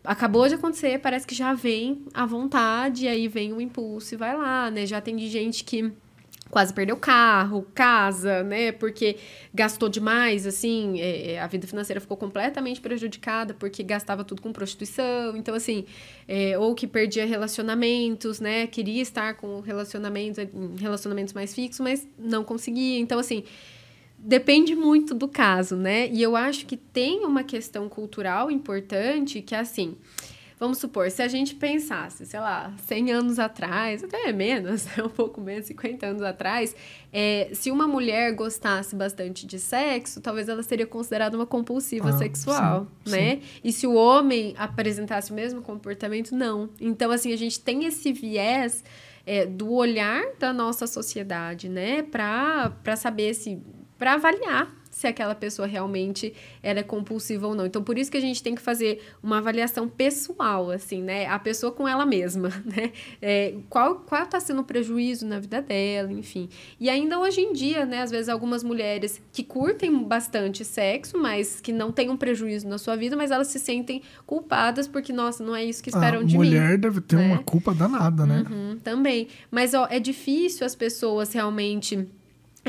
Speaker 2: acabou de acontecer, parece que já vem à vontade, e aí vem o impulso e vai lá, né? Já tem gente que quase perdeu carro, casa, né? Porque gastou demais, assim, é, é, a vida financeira ficou completamente prejudicada porque gastava tudo com prostituição, então assim, é, ou que perdia relacionamentos, né? Queria estar com relacionamentos, relacionamentos mais fixos, mas não conseguia. Então assim, depende muito do caso, né? E eu acho que tem uma questão cultural importante que é assim. Vamos supor, se a gente pensasse, sei lá, 100 anos atrás, até menos, [LAUGHS] né, um pouco menos, 50 anos atrás, é, se uma mulher gostasse bastante de sexo, talvez ela seria considerada uma compulsiva ah, sexual, sim, né? Sim. E se o homem apresentasse o mesmo comportamento, não. Então, assim, a gente tem esse viés é, do olhar da nossa sociedade, né? Para saber se. Para avaliar se aquela pessoa realmente era compulsiva ou não. Então, por isso que a gente tem que fazer uma avaliação pessoal, assim, né? A pessoa com ela mesma, [LAUGHS] né? É, qual qual está sendo o prejuízo na vida dela, enfim. E ainda hoje em dia, né? Às vezes algumas mulheres que curtem bastante sexo, mas que não tem um prejuízo na sua vida, mas elas se sentem culpadas porque, nossa, não é isso que esperam a de mim. A mulher
Speaker 1: deve ter né? uma culpa danada, né?
Speaker 2: Uhum, também. Mas ó, é difícil as pessoas realmente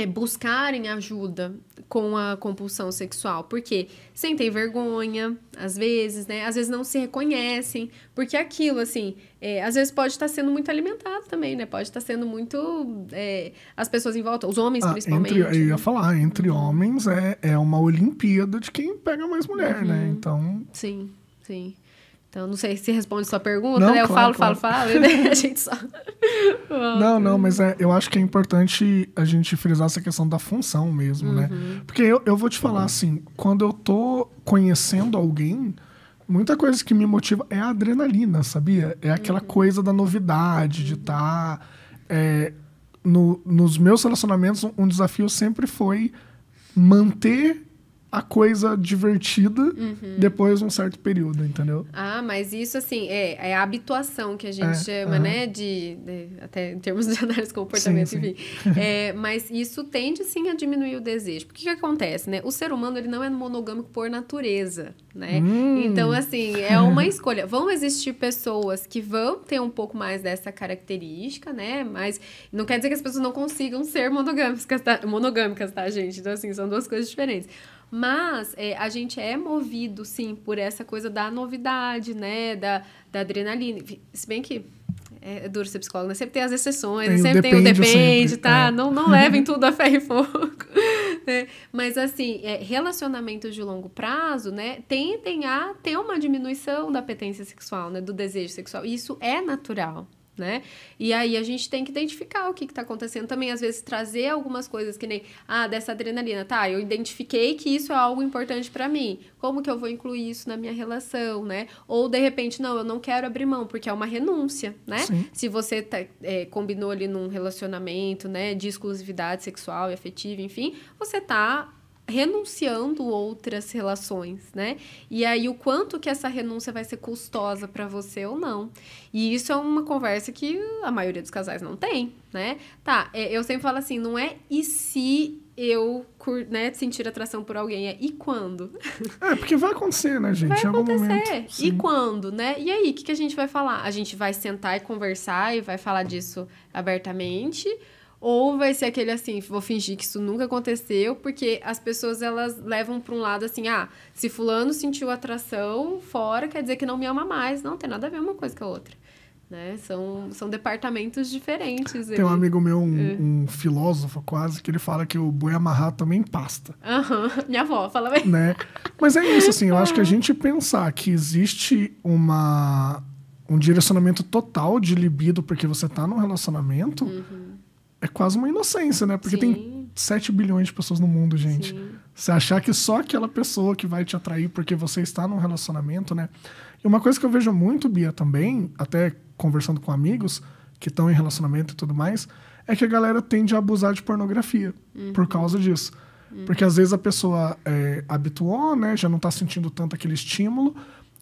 Speaker 2: é buscarem ajuda com a compulsão sexual, porque sentem vergonha, às vezes, né? Às vezes não se reconhecem, porque aquilo, assim, é, às vezes pode estar sendo muito alimentado também, né? Pode estar sendo muito. É, as pessoas em volta, os homens ah, principalmente. Entre, eu ia né?
Speaker 1: falar, entre uhum. homens é, é uma Olimpíada de quem pega mais mulher, né? uhum. né? Então.
Speaker 2: Sim, sim. Então, não sei se responde sua pergunta, não, né? Eu claro, falo, claro. falo, falo, [LAUGHS] né? a gente só.
Speaker 1: [LAUGHS] não, não, mas é, eu acho que é importante a gente frisar essa questão da função mesmo, né? uhum. né? Porque eu, eu vou te falar assim, quando eu tô conhecendo alguém, muita coisa que me motiva é a adrenalina, sabia? É aquela uhum. coisa da novidade, de estar. Tá, é, no, nos meus relacionamentos, um desafio sempre foi manter a coisa divertida uhum. depois de um certo período, entendeu?
Speaker 2: Ah, mas isso, assim, é, é a habituação que a gente é, chama, né? De, de, Até em termos de [LAUGHS] análise de comportamento, sim, enfim. Sim. É, mas isso tende, sim, a diminuir o desejo. Porque o que acontece, né? O ser humano, ele não é monogâmico por natureza, né? Hum. Então, assim, é uma escolha. Vão existir pessoas que vão ter um pouco mais dessa característica, né? Mas não quer dizer que as pessoas não consigam ser monogâmicas, tá? Monogâmicas, tá, gente? Então, assim, são duas coisas diferentes. Mas é, a gente é movido, sim, por essa coisa da novidade, né? Da, da adrenalina. Se bem que é, é duro ser psicólogo, né? Sempre tem as exceções, né? tem sempre tem o depende, sempre, tá? É. Não, não levem tudo a ferro e fogo. [LAUGHS] Né? Mas, assim, é, relacionamentos de longo prazo, né? Tendem a ter uma diminuição da apetência sexual, né? Do desejo sexual. Isso é natural, né? E aí a gente tem que identificar o que está acontecendo também, às vezes trazer algumas coisas que nem, ah, dessa adrenalina, tá, eu identifiquei que isso é algo importante para mim, como que eu vou incluir isso na minha relação, né? Ou de repente, não, eu não quero abrir mão, porque é uma renúncia, né? Sim. Se você tá, é, combinou ali num relacionamento, né, de exclusividade sexual e afetiva, enfim, você tá renunciando outras relações, né? E aí o quanto que essa renúncia vai ser custosa para você ou não. E isso é uma conversa que a maioria dos casais não tem, né? Tá, é, eu sempre falo assim, não é e se eu né, sentir atração por alguém, é e quando? [LAUGHS]
Speaker 1: É, porque vai acontecer, né, gente? Vai acontecer. Momento,
Speaker 2: e quando, né? E aí, o que, que a gente vai falar? A gente vai sentar e conversar e vai falar disso abertamente ou vai ser aquele assim, vou fingir que isso nunca aconteceu, porque as pessoas elas levam para um lado assim, ah, se fulano sentiu atração fora, quer dizer que não me ama mais, não tem nada a ver uma coisa com a outra. Né? São, são departamentos diferentes. Tem ele... um amigo meu, um, uh.
Speaker 1: um, filósofo quase, que ele fala que o boi amarrado também pasta.
Speaker 2: Uhum. [LAUGHS] Minha avó fala bem.
Speaker 1: Né? Mas é isso, assim, eu acho que a gente pensar que existe uma, um direcionamento total de libido porque você está num relacionamento... Uhum é quase uma inocência, né? Porque Sim. tem 7 bilhões de pessoas no mundo, gente. Sim. Você achar que só aquela pessoa que vai te atrair porque você está num relacionamento, né? E uma coisa que eu vejo muito, Bia, também, até conversando com amigos que estão em relacionamento e tudo mais, é que a galera tende a abusar de pornografia uhum. por causa disso. Uhum. Porque às vezes a pessoa é, habituou, né? Já não está sentindo tanto aquele estímulo.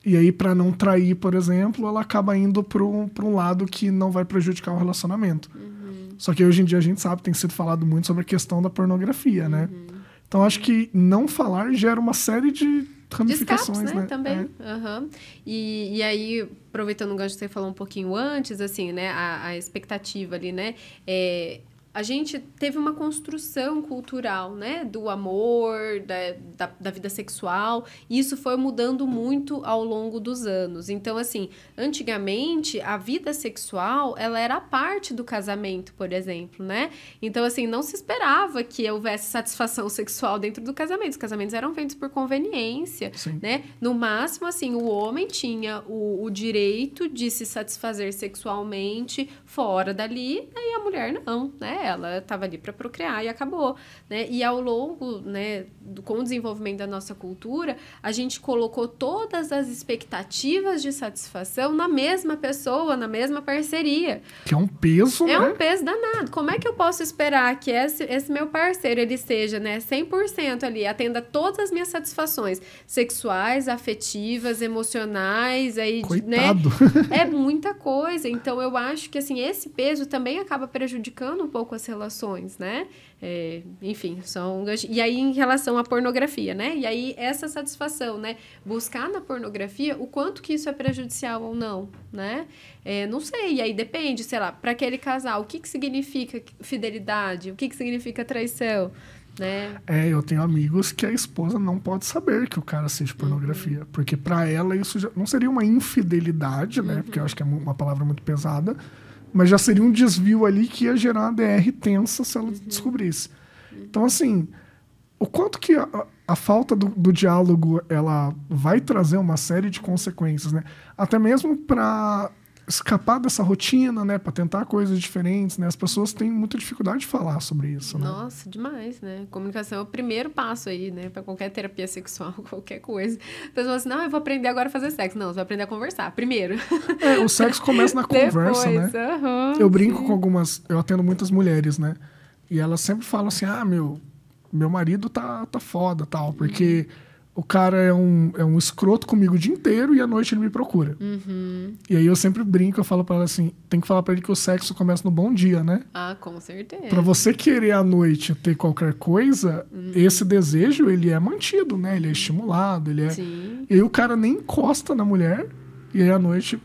Speaker 1: E aí, para não trair, por exemplo, ela acaba indo para um, um lado que não vai prejudicar o relacionamento. Uhum. Só que hoje em dia a gente sabe, tem sido falado muito sobre a questão da pornografia, né? uhum. né? Então acho que não falar gera uma série de ramificações, de escapes, né? né? Também.
Speaker 2: É. Uhum. E, e aí, aproveitando o gancho que você falou um pouquinho antes, assim, né? A, a expectativa ali, né? É, a gente teve uma construção cultural, né? Do amor, da, da, da, vida sexual. E isso foi mudando muito ao longo dos anos. Então, assim, antigamente, a vida sexual, ela era parte do casamento, por exemplo, né? Então, assim, não se esperava que houvesse satisfação [LAUGHS] sexual dentro do casamento. Os casamentos eram feitos por conveniência, Sim. né? No máximo, assim, o homem tinha o, o direito de se satisfazer sexualmente fora dali, e a mulher não, né? ela estava ali para procriar e acabou, né? E ao longo, né, do, com o desenvolvimento da nossa cultura, a gente colocou todas as expectativas de satisfação na mesma pessoa, na mesma parceria.
Speaker 1: Que é um peso, É né? um
Speaker 2: peso danado. Como é que eu posso esperar que esse, esse meu parceiro, ele seja, né, 100% ali, atenda todas as minhas satisfações sexuais, afetivas, emocionais, aí, né? Coitado. né? É muita coisa. Então, eu acho que, assim, esse peso também acaba prejudicando um pouco pouco as relações, né? É, enfim, são. E aí, em relação à pornografia, né? E aí, essa satisfação, né? Buscar na pornografia o quanto que isso é prejudicial ou não, né? É, não sei, e aí depende, sei lá, para aquele casal, o que, que significa fidelidade? O que, que significa traição? Né?
Speaker 1: É, eu tenho amigos que a esposa não pode saber que o cara assiste uhum. pornografia, uhum. porque para ela isso já não seria uma infidelidade, né? Uhum. Porque eu acho que é uma palavra muito pesada, mas já seria um desvio ali que ia gerar uma DR tensa se ela uhum. descobrisse. Então, assim, o quanto que a, a falta do, do, diálogo ela vai trazer uma série de consequências, né? Até mesmo para escapar dessa rotina, né, para tentar coisas diferentes, né? As pessoas têm muita dificuldade de falar sobre isso, né?
Speaker 2: Nossa, demais, né? Comunicação é o primeiro passo aí, né, para qualquer terapia sexual, [LAUGHS] qualquer coisa. pessoas assim: "Não, eu vou aprender agora a fazer sexo". Não, você vai aprender a conversar primeiro.
Speaker 1: É, o sexo começa na [LAUGHS] conversa, Depois,
Speaker 2: né? Uhum, eu brinco sim. com
Speaker 1: algumas, eu atendo muitas mulheres, né? E elas sempre falam assim: "Ah, meu, meu marido tá tá foda, tal", porque uhum o cara é um, é um escroto comigo o dia inteiro e à noite ele me procura. Uhum. E aí eu sempre brinco, eu falo para ela assim, tem que falar para ele que o sexo começa no bom dia, né? Ah, com certeza. Para você querer à noite ter qualquer coisa, uhum. esse desejo ele é mantido, né? Ele é estimulado, ele é. Sim. E aí o cara nem encosta na mulher e aí à noite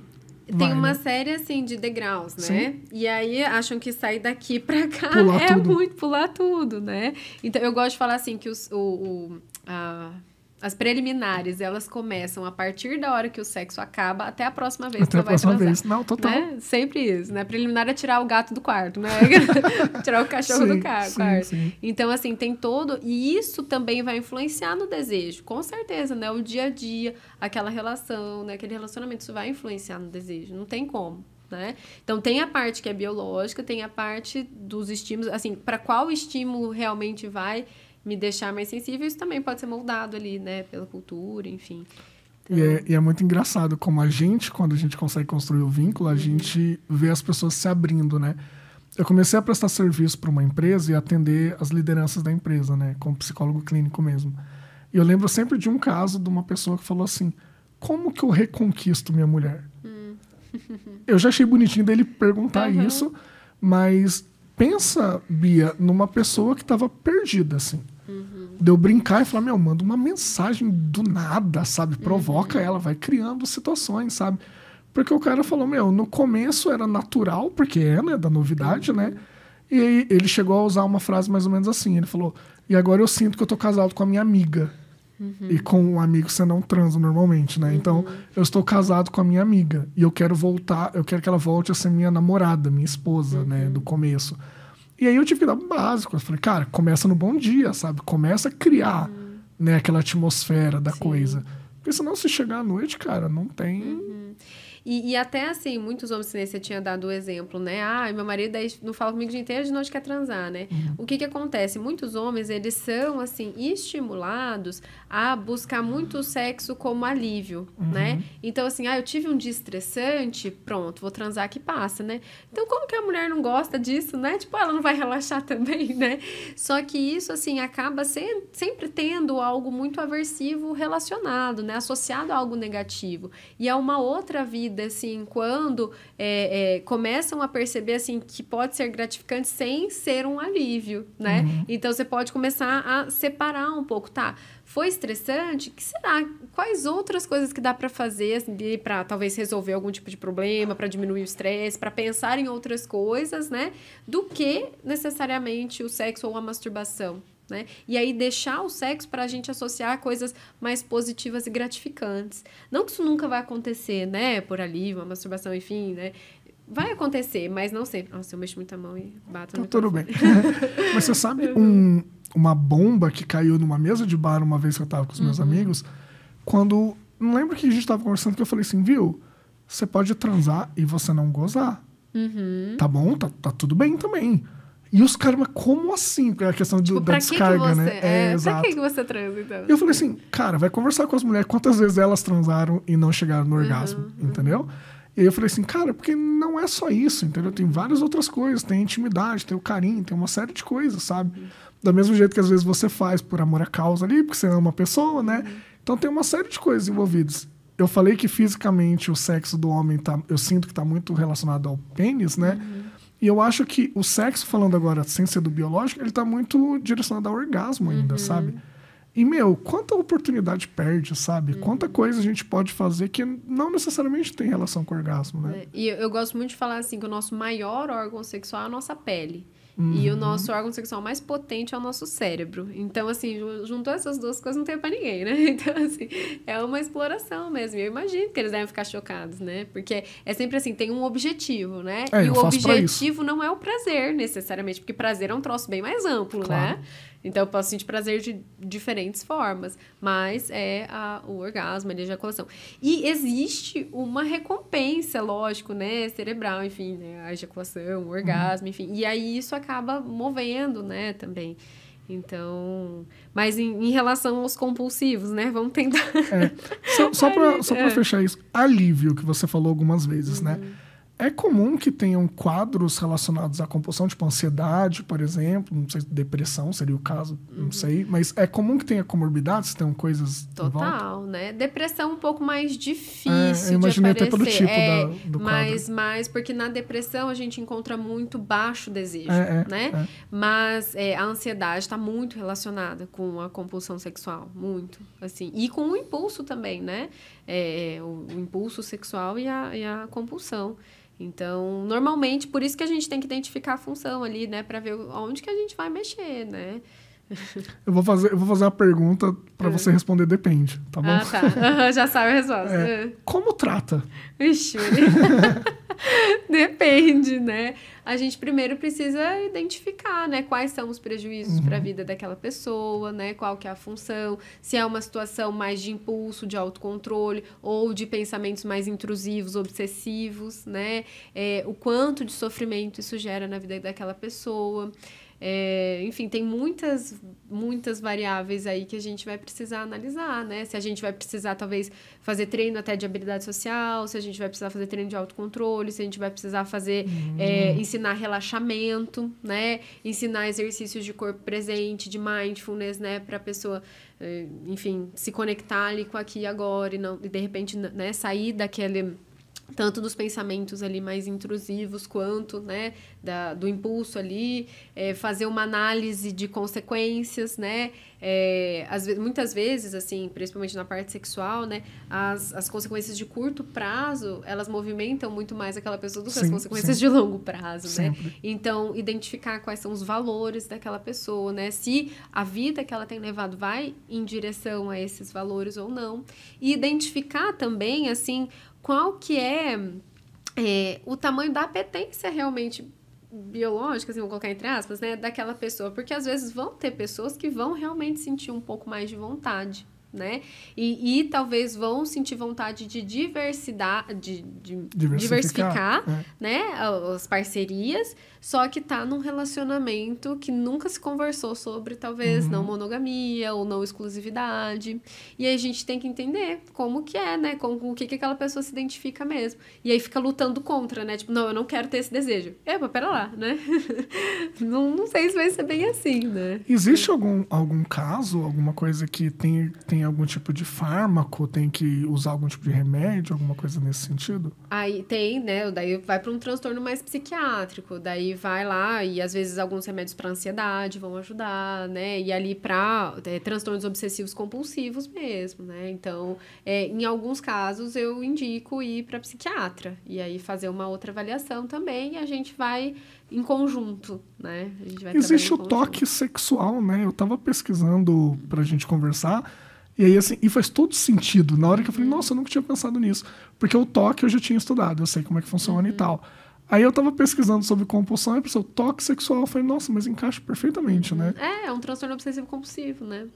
Speaker 1: tem Vai, uma né?
Speaker 2: série assim de degraus, né? Sim. E aí acham que sair daqui pra cá pular é tudo. muito pular tudo, né? Então eu gosto de falar assim que os, o, o a as preliminares, elas começam a partir da hora que o sexo acaba até a próxima vez até que a vai próxima vez. Não, total. Né? Sempre isso, né? Preliminar é tirar o gato do quarto, né? [LAUGHS] tirar o cachorro sim, do carro, sim, quarto. Sim. Então, assim, tem todo... E isso também vai influenciar no desejo, com certeza, né? O dia a dia, aquela relação, né? aquele relacionamento, isso vai influenciar no desejo. Não tem como. Né? Então tem a parte que é biológica, tem a parte dos estímulos, assim, para qual estímulo realmente vai me deixar mais sensível, isso também pode ser moldado ali, né, pela cultura, enfim.
Speaker 1: Então... E, é, e, é, muito engraçado como a gente, quando a gente consegue construir o vínculo, a uhum. gente vê as pessoas se abrindo, né? Eu comecei a prestar serviço para uma empresa e atender as lideranças da empresa, né, como psicólogo clínico mesmo. E eu lembro sempre de um caso de uma pessoa que falou assim: "Como que eu reconquisto minha mulher?" Hum. [LAUGHS] eu já achei bonitinho dele perguntar uhum. isso, mas pensa, Bia, numa pessoa que estava perdida assim. Uhum. De eu brincar e falar, meu, manda uma mensagem do nada, sabe? Provoca uhum. ela, vai criando situações, sabe? Porque o cara falou, meu, no começo era natural, porque é, né, da novidade, né? uhum. né? E ele chegou a usar uma frase mais ou menos assim, ele falou, e agora eu sinto que eu tô casado com a minha amiga. Uhum. E com um amigo você não transa normalmente, né? Então, uhum. Então, eu estou casado com a minha amiga e eu quero voltar, eu quero que ela volte a ser minha namorada, minha esposa, uhum. né, do começo. E aí eu tive que dar um básico. Eu falei, cara, começa no bom dia, sabe? Começa a criar uhum. né, aquela atmosfera da Sim. coisa. Porque senão, se chegar à noite, cara, não tem. Uhum.
Speaker 2: E, e até assim, muitos homens, né, você tinha dado o exemplo, né? Ah, meu marido não fala comigo o dia inteiro de noite quer transar, né? Uhum. O que que acontece? Muitos homens, eles são, assim, estimulados a buscar muito o sexo como alívio, uhum. né? Então, assim, ah, eu tive um dia estressante, pronto, vou transar que passa, né? Então, como que a mulher não gosta disso, né? Tipo, ela não vai relaxar [LAUGHS] também, né? Só que isso, assim, acaba sem sempre tendo algo muito aversivo relacionado, né? Associado a algo negativo. E a uma outra vida assim, quando é, é, começam a perceber, assim, que pode ser gratificante sem ser um alívio, né? Uhum. Então, você pode começar a separar um pouco, tá? Foi estressante? que será? Quais outras coisas que dá para fazer assim, para talvez resolver algum tipo de problema, para diminuir o estresse, para pensar em outras coisas, né? Do que necessariamente o sexo ou a masturbação né? E aí deixar o sexo para a gente associar coisas mais positivas e gratificantes. Não que isso nunca vai acontecer, né? Por ali, uma masturbação, enfim, né? Vai acontecer, mas não sempre. Nossa, eu mexo muita mão e bato tá tudo
Speaker 1: bem. [LAUGHS] [LAUGHS] mas você sabe é. um, uma bomba que caiu numa mesa de bar uma vez que eu tava com os meus uhum. amigos, quando... Não lembro que a gente tava conversando que eu falei assim, viu? Você pode transar e você não gozar. Uhum. Tá bom? Tá, tá tudo bem também. E os caras, mas como assim? É a questão do, tipo, da descarga, né? você, né? É, é, exato. Pra que, que
Speaker 2: você transa, então? eu falei assim,
Speaker 1: cara, vai conversar com as mulheres quantas vezes elas transaram e não chegaram no orgasmo, uhum, uhum. entendeu? E aí eu falei assim, cara, porque não é só isso, entendeu? Tem várias outras coisas, tem intimidade, tem o carinho, tem uma série de coisas, sabe? Uhum. Da mesmo jeito que às vezes você faz por amor à causa ali, porque você ama a pessoa, né? Uhum. Então tem uma série de coisas envolvidas. Eu falei que fisicamente o sexo do homem tá, eu sinto que tá muito relacionado ao pênis, né? Uhum. E eu acho que o sexo, falando agora sem ser do biológico, ele tá muito direcionado ao orgasmo ainda, uhum. sabe? E, meu, quanta oportunidade perde, sabe? Uhum. Quanta coisa a gente pode fazer que não necessariamente tem relação com orgasmo, né?
Speaker 2: É, e eu gosto muito de falar assim que o nosso maior órgão sexual é a nossa pele.
Speaker 1: Uhum. E o uhum. nosso
Speaker 2: órgão sexual mais potente é o nosso cérebro. Então, assim, juntou essas duas coisas, não tem pra ninguém, né? [LAUGHS] Então, assim, é uma exploração mesmo. Eu imagino que eles devem ficar chocados, né? Porque é sempre assim, tem um objetivo, né? É, e o objetivo não é o prazer, necessariamente, porque prazer é um troço bem mais amplo, claro. né? Então, eu posso sentir prazer de diferentes formas, mas é a, o orgasmo, a ejaculação. E existe uma recompensa, lógico, né? Cerebral, enfim, né? a ejaculação, o orgasmo, enfim. E aí isso acaba movendo, né, também. Então, mas em, em relação aos compulsivos, né? Vamos tentar. É.
Speaker 1: Só, só [LAUGHS] para é. fechar isso, alívio que você falou algumas vezes, né? uhum. né? É comum que tenham quadros relacionados à compulsão, tipo ansiedade, por exemplo, não sei, depressão seria o caso, uhum. não sei, mas é comum que tenha comorbidades, tenham coisas Total,
Speaker 2: né? Depressão é um pouco mais difícil é, eu imaginei de aparecer. até pelo tipo é, da, do mas, quadro. mas porque na depressão a gente encontra muito baixo desejo, é, é, né? É. Mas é, a ansiedade está muito relacionada com a compulsão sexual, muito, assim, e com o impulso também, né? É, é, o, o, impulso sexual e a, e a compulsão. Então, normalmente, por isso que a gente tem que identificar a função ali, né, para ver onde que a gente vai mexer, né? [LAUGHS]
Speaker 1: Eu vou fazer, eu vou fazer a pergunta para você hum. responder depende, tá bom? Ah, tá. já sabe a resposta. É, como trata?
Speaker 2: Ixi, [LAUGHS] depende, né? A gente primeiro precisa identificar, né, quais são os prejuízos para a uhum. vida daquela pessoa, né? Qual que é a função? Se é uma situação mais de impulso, de autocontrole ou de pensamentos mais intrusivos, obsessivos, né? É, o quanto de sofrimento isso gera na vida daquela pessoa. É, enfim, tem muitas, muitas variáveis aí que a gente vai precisar analisar, né? Se a gente vai precisar, talvez, fazer treino até de habilidade social, se a gente vai precisar fazer treino de autocontrole, se a gente vai precisar fazer, uhum. é, ensinar relaxamento, né? Ensinar exercícios de corpo presente, de mindfulness, né? Para a pessoa, é, enfim, se conectar ali com aqui e agora e, não, e de repente, né? Sair daquele tanto dos pensamentos ali mais intrusivos quanto né da, do impulso ali é, fazer uma análise de consequências né é, muitas vezes assim principalmente na parte sexual né as, as consequências de curto prazo elas movimentam muito mais aquela pessoa do que sim, as consequências sim. de longo prazo né. Sempre. né então identificar quais são os valores daquela pessoa né se a vida que ela tem levado vai em direção a esses valores ou não e identificar também assim qual que é, é o tamanho da apetência realmente biológica, assim, vou colocar entre aspas, né, daquela pessoa, porque às vezes vão ter pessoas que vão realmente sentir um pouco mais de vontade, né, e, e talvez vão sentir vontade de diversidade, de, de diversificar, diversificar é. né, as parcerias, só que tá num relacionamento que nunca se conversou sobre, talvez, uhum. não monogamia ou não exclusividade. E aí a gente tem que entender como que é, né? Com, com o que, que aquela pessoa se identifica mesmo. E aí fica lutando contra, né? Tipo, não, eu não quero ter esse desejo. mas pera lá, né? [LAUGHS] não, não sei se vai ser bem assim, né?
Speaker 1: Existe algum, algum caso, alguma coisa que tem, tem algum tipo de fármaco, tem que usar algum tipo de remédio, alguma coisa nesse sentido?
Speaker 2: Aí tem, né? Daí vai para um transtorno mais psiquiátrico. Daí vai lá e às vezes alguns remédios para ansiedade vão ajudar, né? E ali para é, transtornos obsessivos compulsivos mesmo, né? Então, é, em alguns casos eu indico ir para psiquiatra e aí fazer uma outra avaliação também e a gente vai em conjunto, né? Existe o toque
Speaker 1: sexual, né? Eu tava pesquisando para a gente conversar. E aí, assim, e faz todo sentido. Na hora que eu falei, uhum. nossa, eu nunca tinha pensado nisso. Porque o toque eu já tinha estudado, eu sei como é que funciona uhum. e tal. Aí eu tava pesquisando sobre compulsão e pensei, o toque sexual. Eu falei, nossa, mas encaixa perfeitamente, né?
Speaker 2: É, é um transtorno obsessivo compulsivo, né?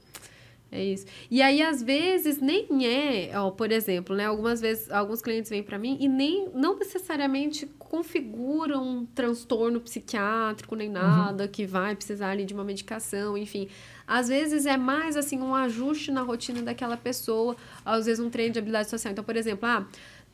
Speaker 2: É isso. E aí, às vezes, nem é, ó, por exemplo, né? Algumas vezes, alguns clientes vêm para mim e nem, não necessariamente configuram um transtorno psiquiátrico nem uhum. nada, uhum. que vai precisar ali de uma medicação, enfim. Às vezes é mais, assim, um ajuste na rotina daquela pessoa, às vezes um treino de habilidade social. Então, por exemplo, ah,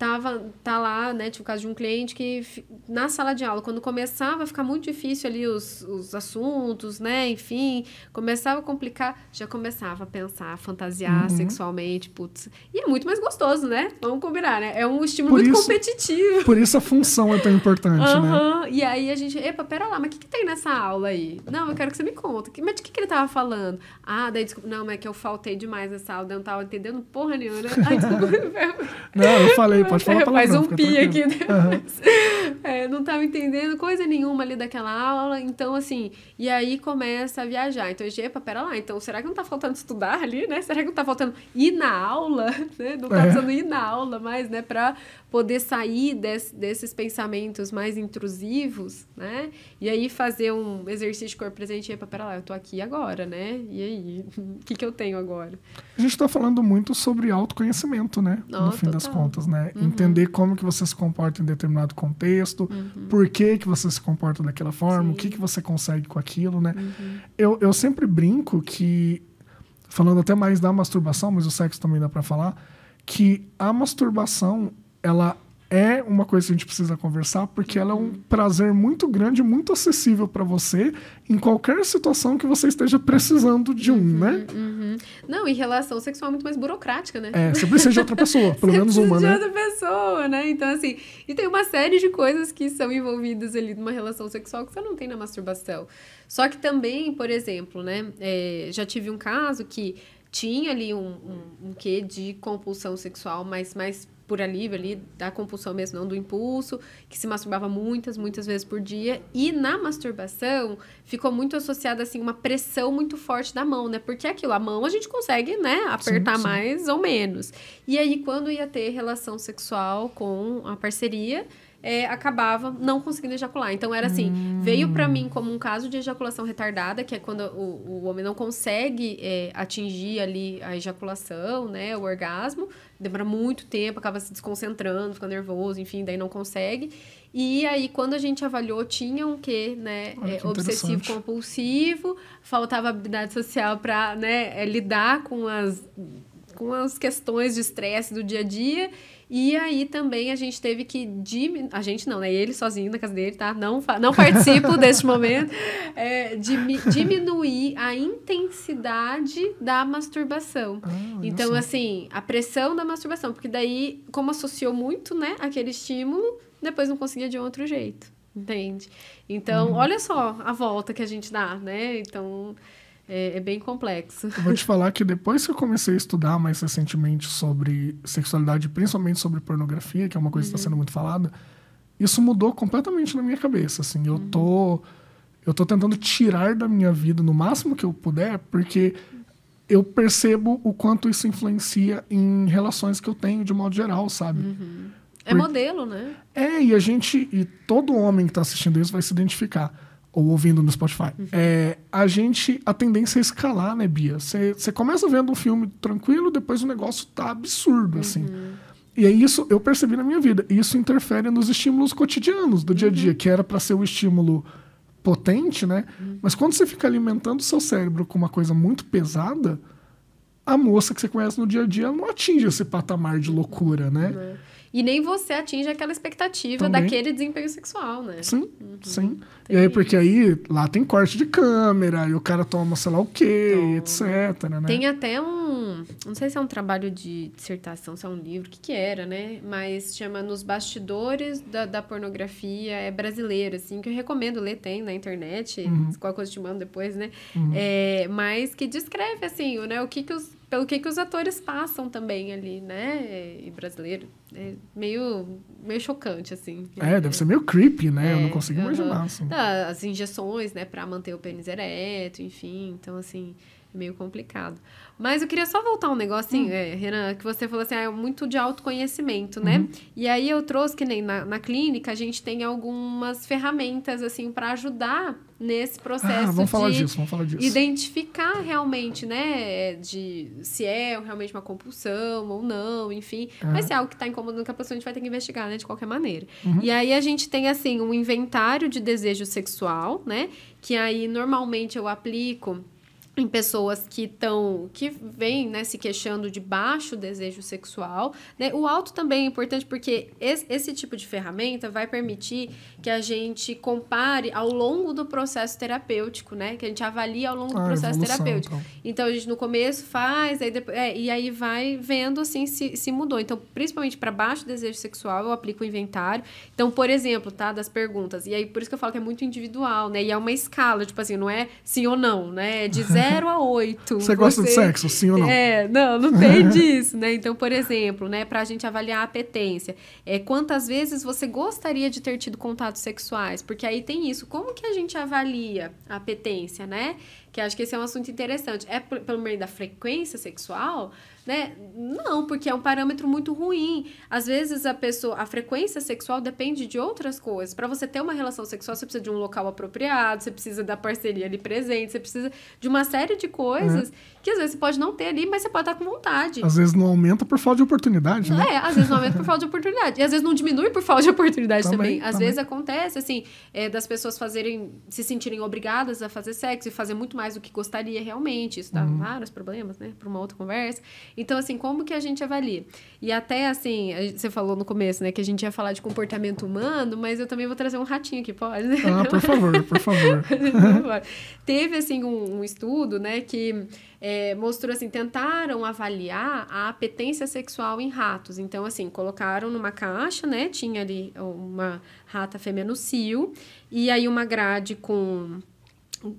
Speaker 2: tava, tá lá, né? Tipo, o caso de um cliente que na sala de aula, quando começava a ficar muito difícil ali os, os assuntos, né? Enfim, começava a complicar, já começava a pensar, a fantasiar uhum. sexualmente, putz. E é muito mais gostoso, né? Vamos combinar, né? É um estímulo por muito isso,
Speaker 1: competitivo. Por isso a função é tão importante, uhum.
Speaker 2: né? E aí a gente, epa, pera lá, mas o que, que tem nessa aula aí? Não, eu quero que você me conta. Mas de que, que ele tava falando? Ah, daí desculpa, não, mas é que eu faltei demais nessa aula, eu não tava entendendo porra nenhuma, né? [LAUGHS] Ai, desculpa.
Speaker 1: [LAUGHS] não, eu falei pode [LAUGHS] falar palavrão, Faz um pi aqui. Né? Uhum.
Speaker 2: [LAUGHS] É, não estava entendendo coisa nenhuma ali daquela aula. Então, assim, e aí começa a viajar. Então, epa, pera lá. Então, será que não está faltando estudar ali, né? Será que não está faltando ir na aula, [LAUGHS] né? Não está é. precisando ir na aula mais, né? Para poder sair desses pensamentos mais intrusivos, né? E aí fazer um exercício de corpo presente. Epa, pera lá, eu estou aqui agora, né? E aí? O que, que eu tenho agora?
Speaker 1: A gente está falando muito sobre autoconhecimento, né? no fim das contas, né? Uhum. Entender como que você se comporta em determinado contexto, uhum. por que que você se comporta daquela forma, Sim. o que que você consegue com aquilo, né? Uhum. Eu, eu sempre brinco que, falando até mais da masturbação, mas o sexo também dá para falar, que a masturbação, ela é uma coisa que a gente precisa conversar, porque ela é um prazer muito grande, muito acessível para você em qualquer situação que você esteja precisando de um, uhum, né?
Speaker 2: Uhum. Não, e relação sexual é muito mais burocrática, né? É, você precisa de outra
Speaker 1: pessoa, [LAUGHS] pelo menos uma, de né? de outra
Speaker 2: pessoa, né? Então, assim, e tem uma série de coisas que são envolvidas ali numa relação sexual que você não tem na masturbação. Só que também, por exemplo, né? É, já tive um caso que tinha ali um, um, um quê de compulsão sexual, mas mais por alívio ali da compulsão mesmo, não do impulso, que se masturbava muitas, muitas vezes por dia. E na masturbação ficou muito associada assim uma pressão muito forte da mão, né? Porque é aquilo, a mão a gente consegue, né, apertar sim, sim. mais ou menos. E aí quando ia ter relação sexual com a parceria, é, acabava não conseguindo ejacular. Então era assim, hum. veio para mim como um caso de ejaculação retardada, que é quando o, o homem não consegue é, atingir ali a ejaculação, né, o orgasmo, demora muito tempo, acaba se desconcentrando, fica nervoso, enfim, daí não consegue. E aí, quando a gente avaliou, tinha um quê, né? É, obsessivo compulsivo, faltava habilidade social para né, é, lidar com as, com as questões de estresse do dia a dia. E aí também a gente teve que diminuir. A gente não, né? Ele sozinho na casa dele, tá? Não, não participo [LAUGHS] deste momento. É, diminuir a intensidade da masturbação. Ah, então, assim, a pressão da masturbação. Porque daí, como associou muito, né, aquele estímulo, depois não conseguia de outro jeito. Entende? Então, uhum. olha só a volta que a gente dá, né? Então é, é, bem complexo. Eu vou te
Speaker 1: falar que depois que eu comecei a estudar mais recentemente sobre sexualidade, principalmente sobre pornografia, que é uma coisa tá uhum. que está sendo muito falada, isso mudou completamente na minha cabeça. Assim, eu uhum. tô eu tô tentando tirar da minha vida no máximo que eu puder, porque eu percebo o quanto isso influencia em relações que eu tenho de modo geral, sabe? Uhum. É modelo, né? É, e a gente, e todo homem que está assistindo isso vai se identificar ou ouvindo no Spotify. Uhum. É, a gente, a tendência é escalar, né, Bia? Você começa vendo um filme tranquilo, depois o negócio tá absurdo, assim. uhum. assim. E é isso, eu percebi na minha vida. Isso interfere nos estímulos cotidianos do dia a dia, uhum. que era para ser o um estímulo potente, né? Uhum. Mas quando você fica alimentando o seu cérebro com uma coisa muito pesada, a moça que você conhece no dia a dia não atinge esse patamar de loucura, né? né?
Speaker 2: E nem você atinge aquela expectativa Também. daquele desempenho sexual, né?
Speaker 1: Sim, uhum. sim. Tem. E aí, porque aí lá tem corte de câmera, e o cara toma sei lá o quê, então, etc. Né? Tem
Speaker 2: até um. Não sei se é um trabalho de dissertação, se é um livro, o que, que era, né? Mas chama Nos Bastidores da, da Pornografia é brasileiro, assim, que eu recomendo ler, tem na internet. Uhum. Qualquer coisa te mando depois, né?
Speaker 1: Uhum. É,
Speaker 2: mas que descreve, assim, o, né, o que, que os pelo que, que os atores passam também ali, né? E brasileiro. É meio, meio chocante, assim.
Speaker 1: É, é deve ser meio creepy, né? É, eu não é, consigo uh -huh. imaginar. Assim.
Speaker 2: Ah, as injeções, né? Pra manter o pênis ereto, enfim. Então, assim... É meio complicado. Mas eu queria só voltar um negocinho, hum. é, Renan, que você falou assim, ah, é muito de autoconhecimento, né? Uhum. E aí eu trouxe que nem na, na clínica a gente tem algumas ferramentas, assim, para ajudar nesse ah, processo ah, vamos falar disso, vamos falar disso. identificar realmente, né, de se é realmente uma compulsão ou não, enfim. Mas se é algo que está incomodando a pessoa, a gente vai ter que investigar, né, de qualquer maneira. Uhum. E aí a gente tem, assim, um inventário de desejo sexual, né, que aí normalmente eu aplico em pessoas que estão que vêm né, se queixando de baixo desejo sexual né? o alto também é importante porque esse, esse, tipo de ferramenta vai permitir que a gente compare ao longo do processo terapêutico né que a gente avalie ao longo ah, do processo terapêutico então. então. a gente no começo faz aí depois, é, e aí vai vendo assim se, se mudou então principalmente para baixo desejo sexual eu aplico o inventário então por exemplo tá das perguntas e aí por isso que eu falo que é muito individual né e é uma escala tipo assim não é sim ou não né é de 0 a 8. Você, você gosta de sexo, sim ou não? É, não, não tem [LAUGHS] disso, né? Então, por exemplo, né, pra gente avaliar a apetência, é quantas vezes você gostaria de ter tido contatos sexuais? Porque aí tem isso. Como que a gente avalia a apetência, né? Que acho que esse é um assunto interessante. É pelo meio da frequência sexual? né? Não, porque é um parâmetro muito ruim. Às vezes a pessoa, a frequência sexual depende de outras coisas. Para você ter uma relação sexual, você precisa de um local apropriado, você precisa da parceria ali presente, você precisa de uma série de coisas né? que às vezes você pode não ter ali, mas você pode estar com vontade. Às vezes não
Speaker 1: aumenta por falta de oportunidade, né? É, às vezes não aumenta por
Speaker 2: falta de oportunidade. E às vezes não diminui por falta de oportunidade também. também. Às também. vezes acontece, assim, é, das pessoas fazerem, se sentirem obrigadas a fazer sexo e fazer muito mais do que gostaria realmente. Isso dá uhum. vários problemas, né? Para uma outra conversa. Então, assim, como que a gente avalia? E até, assim, você falou no começo, né, que a gente ia falar de comportamento humano, mas eu também vou trazer um ratinho aqui, pode? Ah, por [LAUGHS] favor, [LAUGHS] por favor. Teve, assim, um, um, estudo, né, que é, mostrou, assim, tentaram avaliar a apetência sexual em ratos. Então, assim, colocaram numa caixa, né, tinha ali uma rata fêmea no cio, e aí uma grade com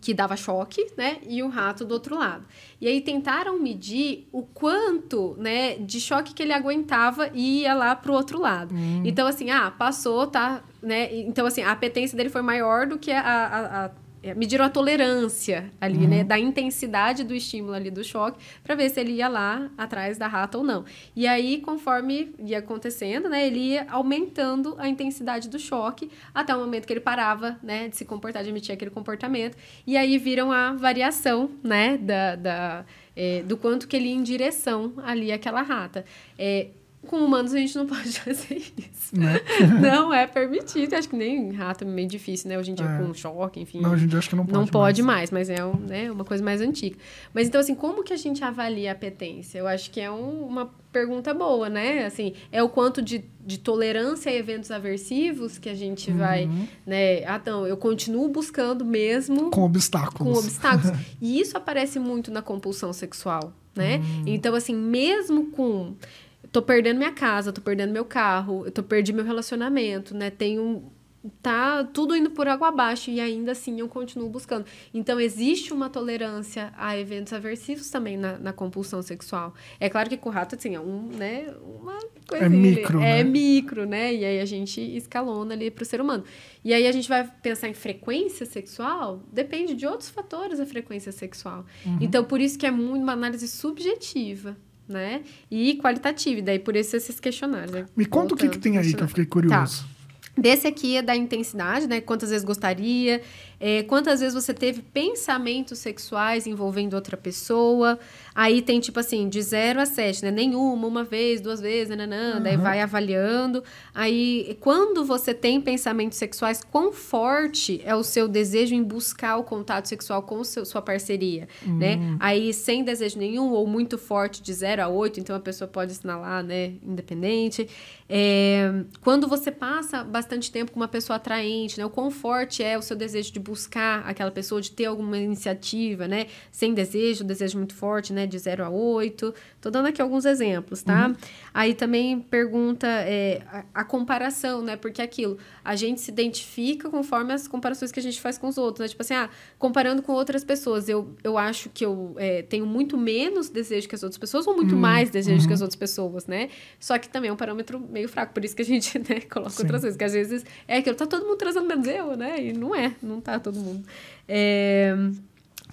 Speaker 2: que dava choque, né? E o rato do outro lado. E aí tentaram medir o quanto, né, de choque que ele aguentava e ia lá pro outro lado. Hum. Então, assim, ah, passou, tá, né? Então, assim, a apetência dele foi maior do que a, a, a é, mediram a tolerância ali, né, uhum. né, da intensidade do estímulo ali do choque, para ver se ele ia lá atrás da rata ou não. E aí, conforme ia acontecendo, né, ele ia aumentando a intensidade do choque até o momento que ele parava, né, de se comportar, de emitir aquele comportamento. E aí viram a variação, né, da, da é, do quanto que ele ia em direção ali àquela rata. É, com humanos a gente não [LAUGHS] pode fazer isso. Né? [LAUGHS] não é permitido. Acho que nem rato é meio difícil, né? Hoje em dia é. com choque,
Speaker 1: enfim. Não, hoje em dia acho que não pode. Não pode
Speaker 2: mais, mais mas é um, né, uma coisa mais antiga. Mas então, assim, como que a gente avalia a apetência? Eu acho que é um, uma pergunta boa, né? Assim, é o quanto de, de tolerância a eventos aversivos que a gente uhum. vai, né? Ah, então, eu continuo buscando mesmo... Com
Speaker 1: obstáculos. Com obstáculos.
Speaker 2: [LAUGHS] e isso aparece muito na compulsão sexual, né? Hum. Então, assim, mesmo com tô perdendo minha casa, tô perdendo meu carro, eu tô perdendo meu relacionamento, né? Tenho tá tudo indo por água abaixo e ainda assim eu continuo buscando. Então existe uma tolerância a eventos aversivos também na, na compulsão sexual. É claro que com o rato assim, é um, né, uma coisa é micro, é né? é micro, né? E aí a gente escalona ali para o ser humano. E aí a gente vai pensar em frequência sexual, depende de outros fatores a frequência sexual. Uhum. Então por isso que é muito uma análise subjetiva né? E qualitativo, daí por isso esses questionários. Né?
Speaker 1: Me conta Voltando, o que, que tem aí que eu fiquei curioso. Tá.
Speaker 2: Desse aqui é da intensidade, né? Quantas vezes gostaria. É, quantas vezes você teve pensamentos sexuais envolvendo outra pessoa? Aí tem tipo assim, de 0 a 7, né? Nenhuma, uma vez, duas vezes, nananã, uhum. daí vai avaliando. Aí, quando você tem pensamentos sexuais, quão forte é o seu desejo em buscar o contato sexual com seu, sua parceria, uhum. né? Hum. Aí, sem desejo nenhum ou muito forte, de 0 a 8, então a pessoa pode assinalar, né? Independente. É, quando você passa bastante tempo com uma pessoa atraente, né? O quão forte é o seu desejo de buscar buscar aquela pessoa, de ter alguma iniciativa, né? Sem desejo, desejo muito forte, né? De 0 a 8. Tô dando aqui alguns exemplos, tá? Uhum. Aí também pergunta é, a, a, comparação, né? Porque é aquilo, a gente se identifica conforme as comparações que a gente faz com os outros, né? Tipo assim, ah, comparando com outras pessoas, eu, eu acho que eu é, tenho muito menos desejo que as outras pessoas ou muito hum, mais desejo uhum. que as outras pessoas, né? Só que também é um parâmetro meio fraco, por isso que a gente [LAUGHS] né, coloca Sim. outras coisas, que às vezes é aquilo, tá todo mundo trazendo menos eu, né? E não é, não tá todo mundo. É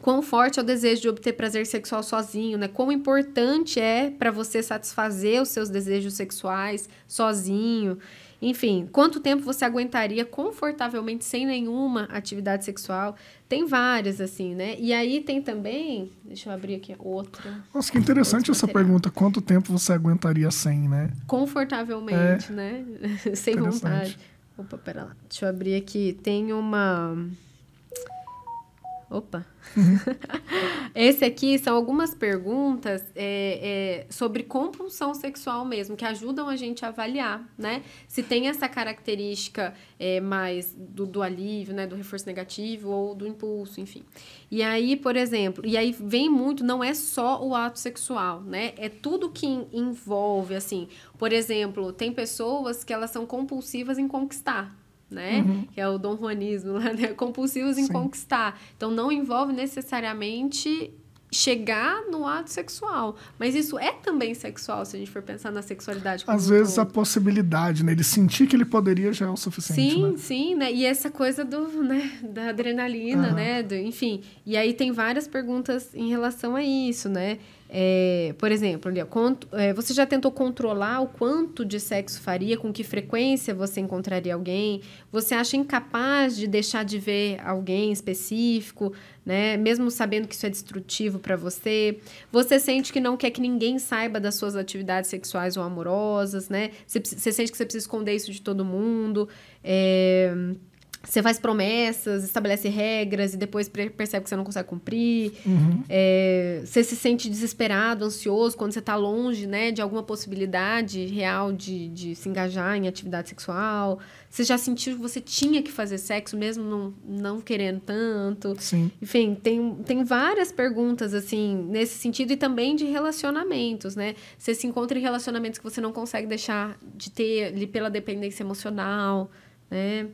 Speaker 2: quão forte é o desejo de obter prazer sexual sozinho, né? Quão importante é para você satisfazer os seus desejos sexuais sozinho. Enfim, quanto tempo você aguentaria confortavelmente sem nenhuma atividade sexual? Tem várias, assim, né? E aí tem também. Deixa eu abrir aqui outra. Nossa, que interessante essa pergunta.
Speaker 1: Quanto tempo você aguentaria sem, né?
Speaker 2: Confortavelmente, é. né? [LAUGHS] sem vontade. Opa, pera lá. Deixa eu abrir aqui. Tem uma. Opa, [LAUGHS] Esse aqui são algumas perguntas é, é, sobre compulsão sexual mesmo, que ajudam a gente a avaliar, né? Se tem essa característica é, mais do, do alívio, né? Do reforço negativo ou do impulso, enfim. E aí, por exemplo, e aí vem muito, não é só o ato sexual, né? É tudo que envolve, assim. Por exemplo, tem pessoas que elas são compulsivas em conquistar né? Uhum. Que é o Dom Juanismo, né? compulsivos em Sim. conquistar. Então não envolve necessariamente chegar no ato sexual, mas isso é também sexual se a gente for pensar na sexualidade. Às vezes todo. a
Speaker 1: possibilidade, né? Ele sentir que ele poderia já é o suficiente. Sim, né?
Speaker 2: sim, né? E essa coisa do, né? Da adrenalina, uhum. né? Do, enfim. E aí tem várias perguntas em relação a isso, né? É, por exemplo, quanto, é, você já tentou controlar o quanto de sexo faria, com que frequência você encontraria alguém? Você acha incapaz de deixar de ver alguém específico, né? Mesmo sabendo que isso é destrutivo para você? Você sente que não quer que ninguém saiba das suas atividades sexuais ou amorosas, né? Você, você sente que você precisa esconder isso de todo mundo? É você faz promessas, estabelece regras e depois percebe que você não consegue cumprir. Uhum. É, você se sente desesperado, ansioso quando você está longe né, de alguma possibilidade real de, de se engajar em atividade sexual. Você já sentiu que você tinha que fazer sexo mesmo não, não querendo tanto. Sim. Enfim, tem, tem várias perguntas assim nesse sentido e também de relacionamentos, né? Você se encontra em relacionamentos que você não consegue deixar de ter ali pela dependência emocional, né?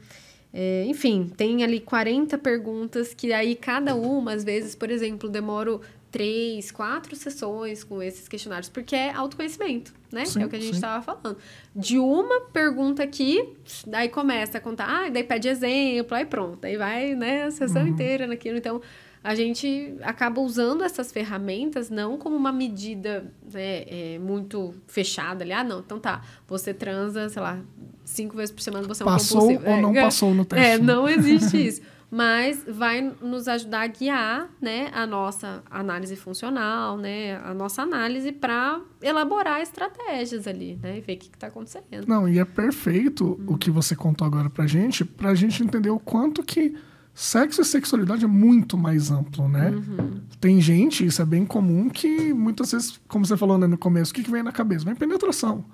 Speaker 2: É, enfim, tem ali 40 perguntas que aí cada uma, às vezes, por exemplo, demoro três, quatro sessões com esses questionários, porque é autoconhecimento, né? Sim, é o que a gente estava falando. De uma pergunta aqui, daí começa a contar, ah, daí pede exemplo, aí pronto, aí vai, né, a sessão uhum. inteira naquilo. Então, a gente acaba usando essas ferramentas não como uma medida né, é, muito fechada ali, ah, não, então tá, você transa, sei lá, cinco vezes por semana você passou é um compulsivo. Passou ou não é, passou no é, teste. É, não existe isso. Mas vai nos ajudar a guiar né, a nossa análise funcional, né, a nossa análise para elaborar estratégias ali né, e ver o que está acontecendo. Não, e é
Speaker 1: perfeito o que você contou agora para gente, para a gente entender o quanto que sexo e sexualidade é muito mais amplo, né? Uhum. Tem gente, isso é bem comum, que muitas vezes, como você falou né, no começo, o que, que vem na cabeça? Vem penetração.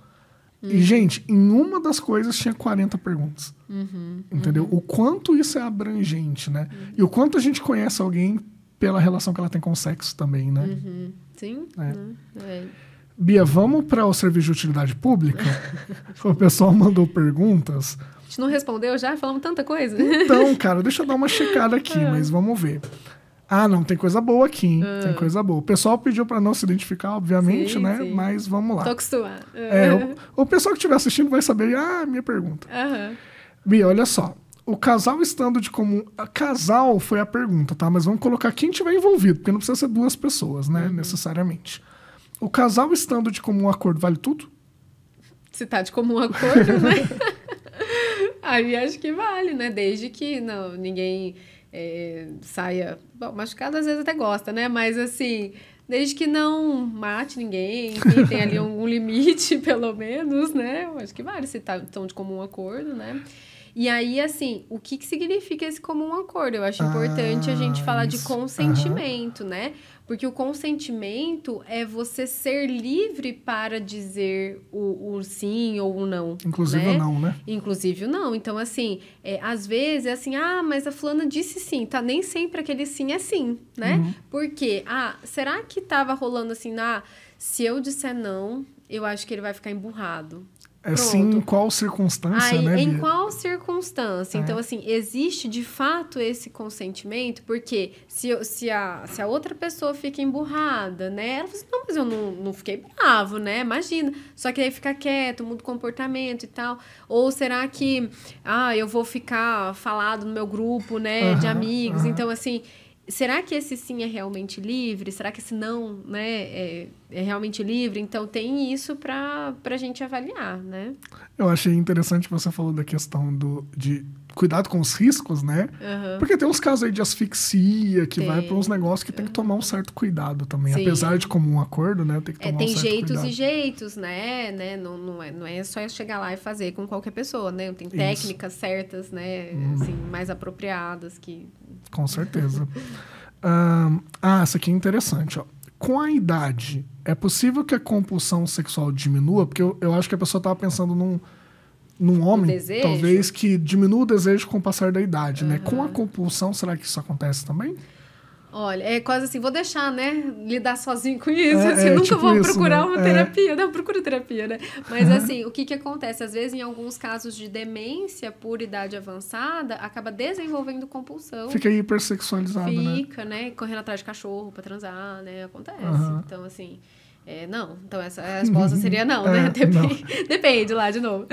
Speaker 1: Uhum. E, gente, em uma das coisas tinha 40 perguntas. Uhum. Entendeu? Uhum. O quanto isso é abrangente, né? Uhum. E o quanto a gente conhece alguém pela relação que ela tem com o sexo também, né?
Speaker 2: Uhum. Sim. É. Né? É.
Speaker 1: Bia, vamos para o serviço de utilidade pública? [LAUGHS] o pessoal mandou perguntas.
Speaker 2: A gente não respondeu já? Falamos tanta coisa? Então, [LAUGHS]
Speaker 1: cara, deixa eu dar uma checada aqui, é. mas vamos ver. Ah, não, tem coisa boa aqui, hein? Uh. Tem ah. coisa boa. O pessoal pediu para não se identificar, obviamente, sim, né? Sim. Mas vamos lá. Tô
Speaker 2: acostumado. Uh. É,
Speaker 1: o, [LAUGHS] o, pessoal que estiver assistindo vai saber, ah, minha pergunta. Uhum. Bia, olha só. O casal estando de comum. A casal foi a pergunta, tá? Mas vamos colocar quem tiver envolvido, porque não precisa ser duas pessoas, né? Uhum. Necessariamente. O casal estando de comum acordo vale tudo?
Speaker 2: Se tá de comum acordo, né? [LAUGHS] Aí acho que vale, né? Desde que não, ninguém é, saia. Bom, machucado às vezes até gosta, né? Mas assim, desde que não mate ninguém, enfim, tem ali algum limite, [LAUGHS] pelo menos, né? Eu acho que vale se tá, estão de comum acordo, né? E aí, assim, o que, que significa esse comum acordo? Eu acho ah, importante a gente ah, falar isso. de consentimento, uhum. né? Porque o consentimento é você ser livre para dizer o, o sim ou o não. Inclusive né? o não, né? Inclusive o não. Então, assim, é, às vezes é assim, ah, mas a fulana disse sim. Tá, nem sempre aquele sim é sim, né? Uhum. Porque, ah, será que tava rolando assim, ah, se eu disser não, eu acho que ele vai ficar emburrado.
Speaker 1: Assim, em qual circunstância, Aí, né? Em Bia?
Speaker 2: qual circunstância? É. Então, assim, existe de fato esse consentimento, porque se, se, a, se a outra pessoa fica emburrada, né? Ela fala assim, não, mas eu não, não fiquei bravo, né? Imagina. Só que aí fica quieto, muda o comportamento e tal. Ou será que, ah, eu vou ficar falado no meu grupo, né, uhum, de amigos? Uhum. Então, assim, será que esse sim é realmente livre? Será que esse não né, é, é realmente livre? Então, tem isso para a gente avaliar, né?
Speaker 1: Eu achei interessante você falou da questão do, de cuidado com os riscos, né? Uhum. Porque tem uns casos aí de asfixia, que tem. vai para uns negócios que tem que tomar um certo cuidado também. Sim. Apesar de como um acordo, né? Tem que é, tomar é, tem um certo jeitos cuidado. e
Speaker 2: jeitos, né? né? Não, não, é, não é só chegar lá e fazer com qualquer pessoa, né? Tem técnicas Isso. certas, né? Hum. Assim, mais apropriadas que
Speaker 1: com certeza. ah, essa aqui é interessante. Ó. Com a idade, é possível que a compulsão sexual diminua? Porque eu, eu acho que a pessoa estava pensando num, num homem, talvez, que diminua o desejo com o passar da idade, uhum. né? Com a compulsão, será que isso acontece também?
Speaker 2: Olha, é quase assim, vou deixar, né? Lidar sozinho com isso. É, assim, é, nunca tipo vou isso, procurar né? uma é. terapia. É. Não, procuro terapia, né? Mas uhum. assim, o que, que acontece? Às vezes, em alguns casos de demência por idade avançada, acaba desenvolvendo compulsão. Fica hipersexualizado, né? Fica, né? Correndo atrás de cachorro pra transar, né? Acontece. Então, assim. É, não. Então, essa a resposta [LAUGHS] seria não, né? É, Depende, não. Depende lá, de novo.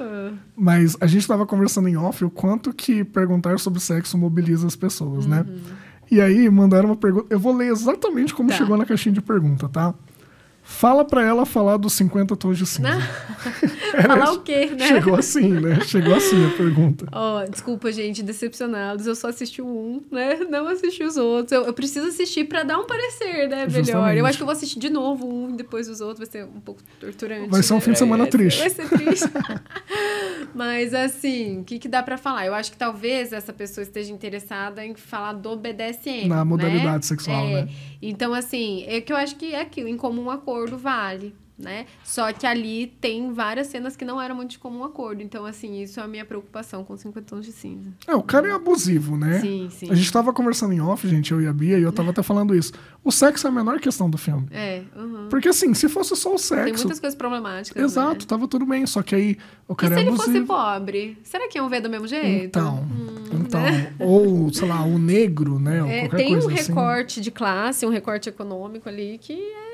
Speaker 1: Ah. Mas a gente estava conversando em off o quanto que perguntar sobre sexo mobiliza as pessoas, né? Uhum. E aí mandaram uma pergunta. Eu vou ler exatamente como tá. chegou na caixinha de pergunta, tá? Fala para ela falar dos 50 tons de cinza. [LAUGHS] É, né? falar o quê, né? Chegou assim, né? Chegou assim a pergunta.
Speaker 2: Ó, oh, desculpa, gente, decepcionados. Eu só assisti um, né? Não assisti os outros. Eu, eu preciso assistir para dar um parecer, né? Melhor. Justamente. Eu acho que eu vou assistir de novo um e depois os outros. Vai ser um pouco torturante. Vai ser um né? fim de semana é, triste. Vai ser triste. [LAUGHS] Mas, assim, o que, que dá para falar? Eu acho que talvez essa pessoa esteja interessada em falar do BDSM. Na modalidade né? sexual, é. né? Então, assim, é que eu acho que é aquilo, em comum acordo acordo vale, né? Só que ali tem várias cenas que não eram muito de comum acordo. Então, assim, isso é a minha preocupação com 50 tons de cinza.
Speaker 1: É, o cara é abusivo, né? Sim, sim. A gente tava conversando em off, gente, eu e a Bia, e eu tava até falando isso. O sexo é a menor questão do filme.
Speaker 2: É, uhum.
Speaker 1: Porque, assim, se fosse só o sexo... Tem muitas
Speaker 2: coisas problemáticas, né? Exato,
Speaker 1: né? tava tudo bem. Só que aí, o cara e é abusivo. se ele fosse
Speaker 2: pobre? Será que iam ver do mesmo jeito?
Speaker 1: Então... Hum. Então, né? [LAUGHS] ou, sei lá, o negro, né? É, tem um assim. recorte
Speaker 2: de classe, um recorte econômico ali que é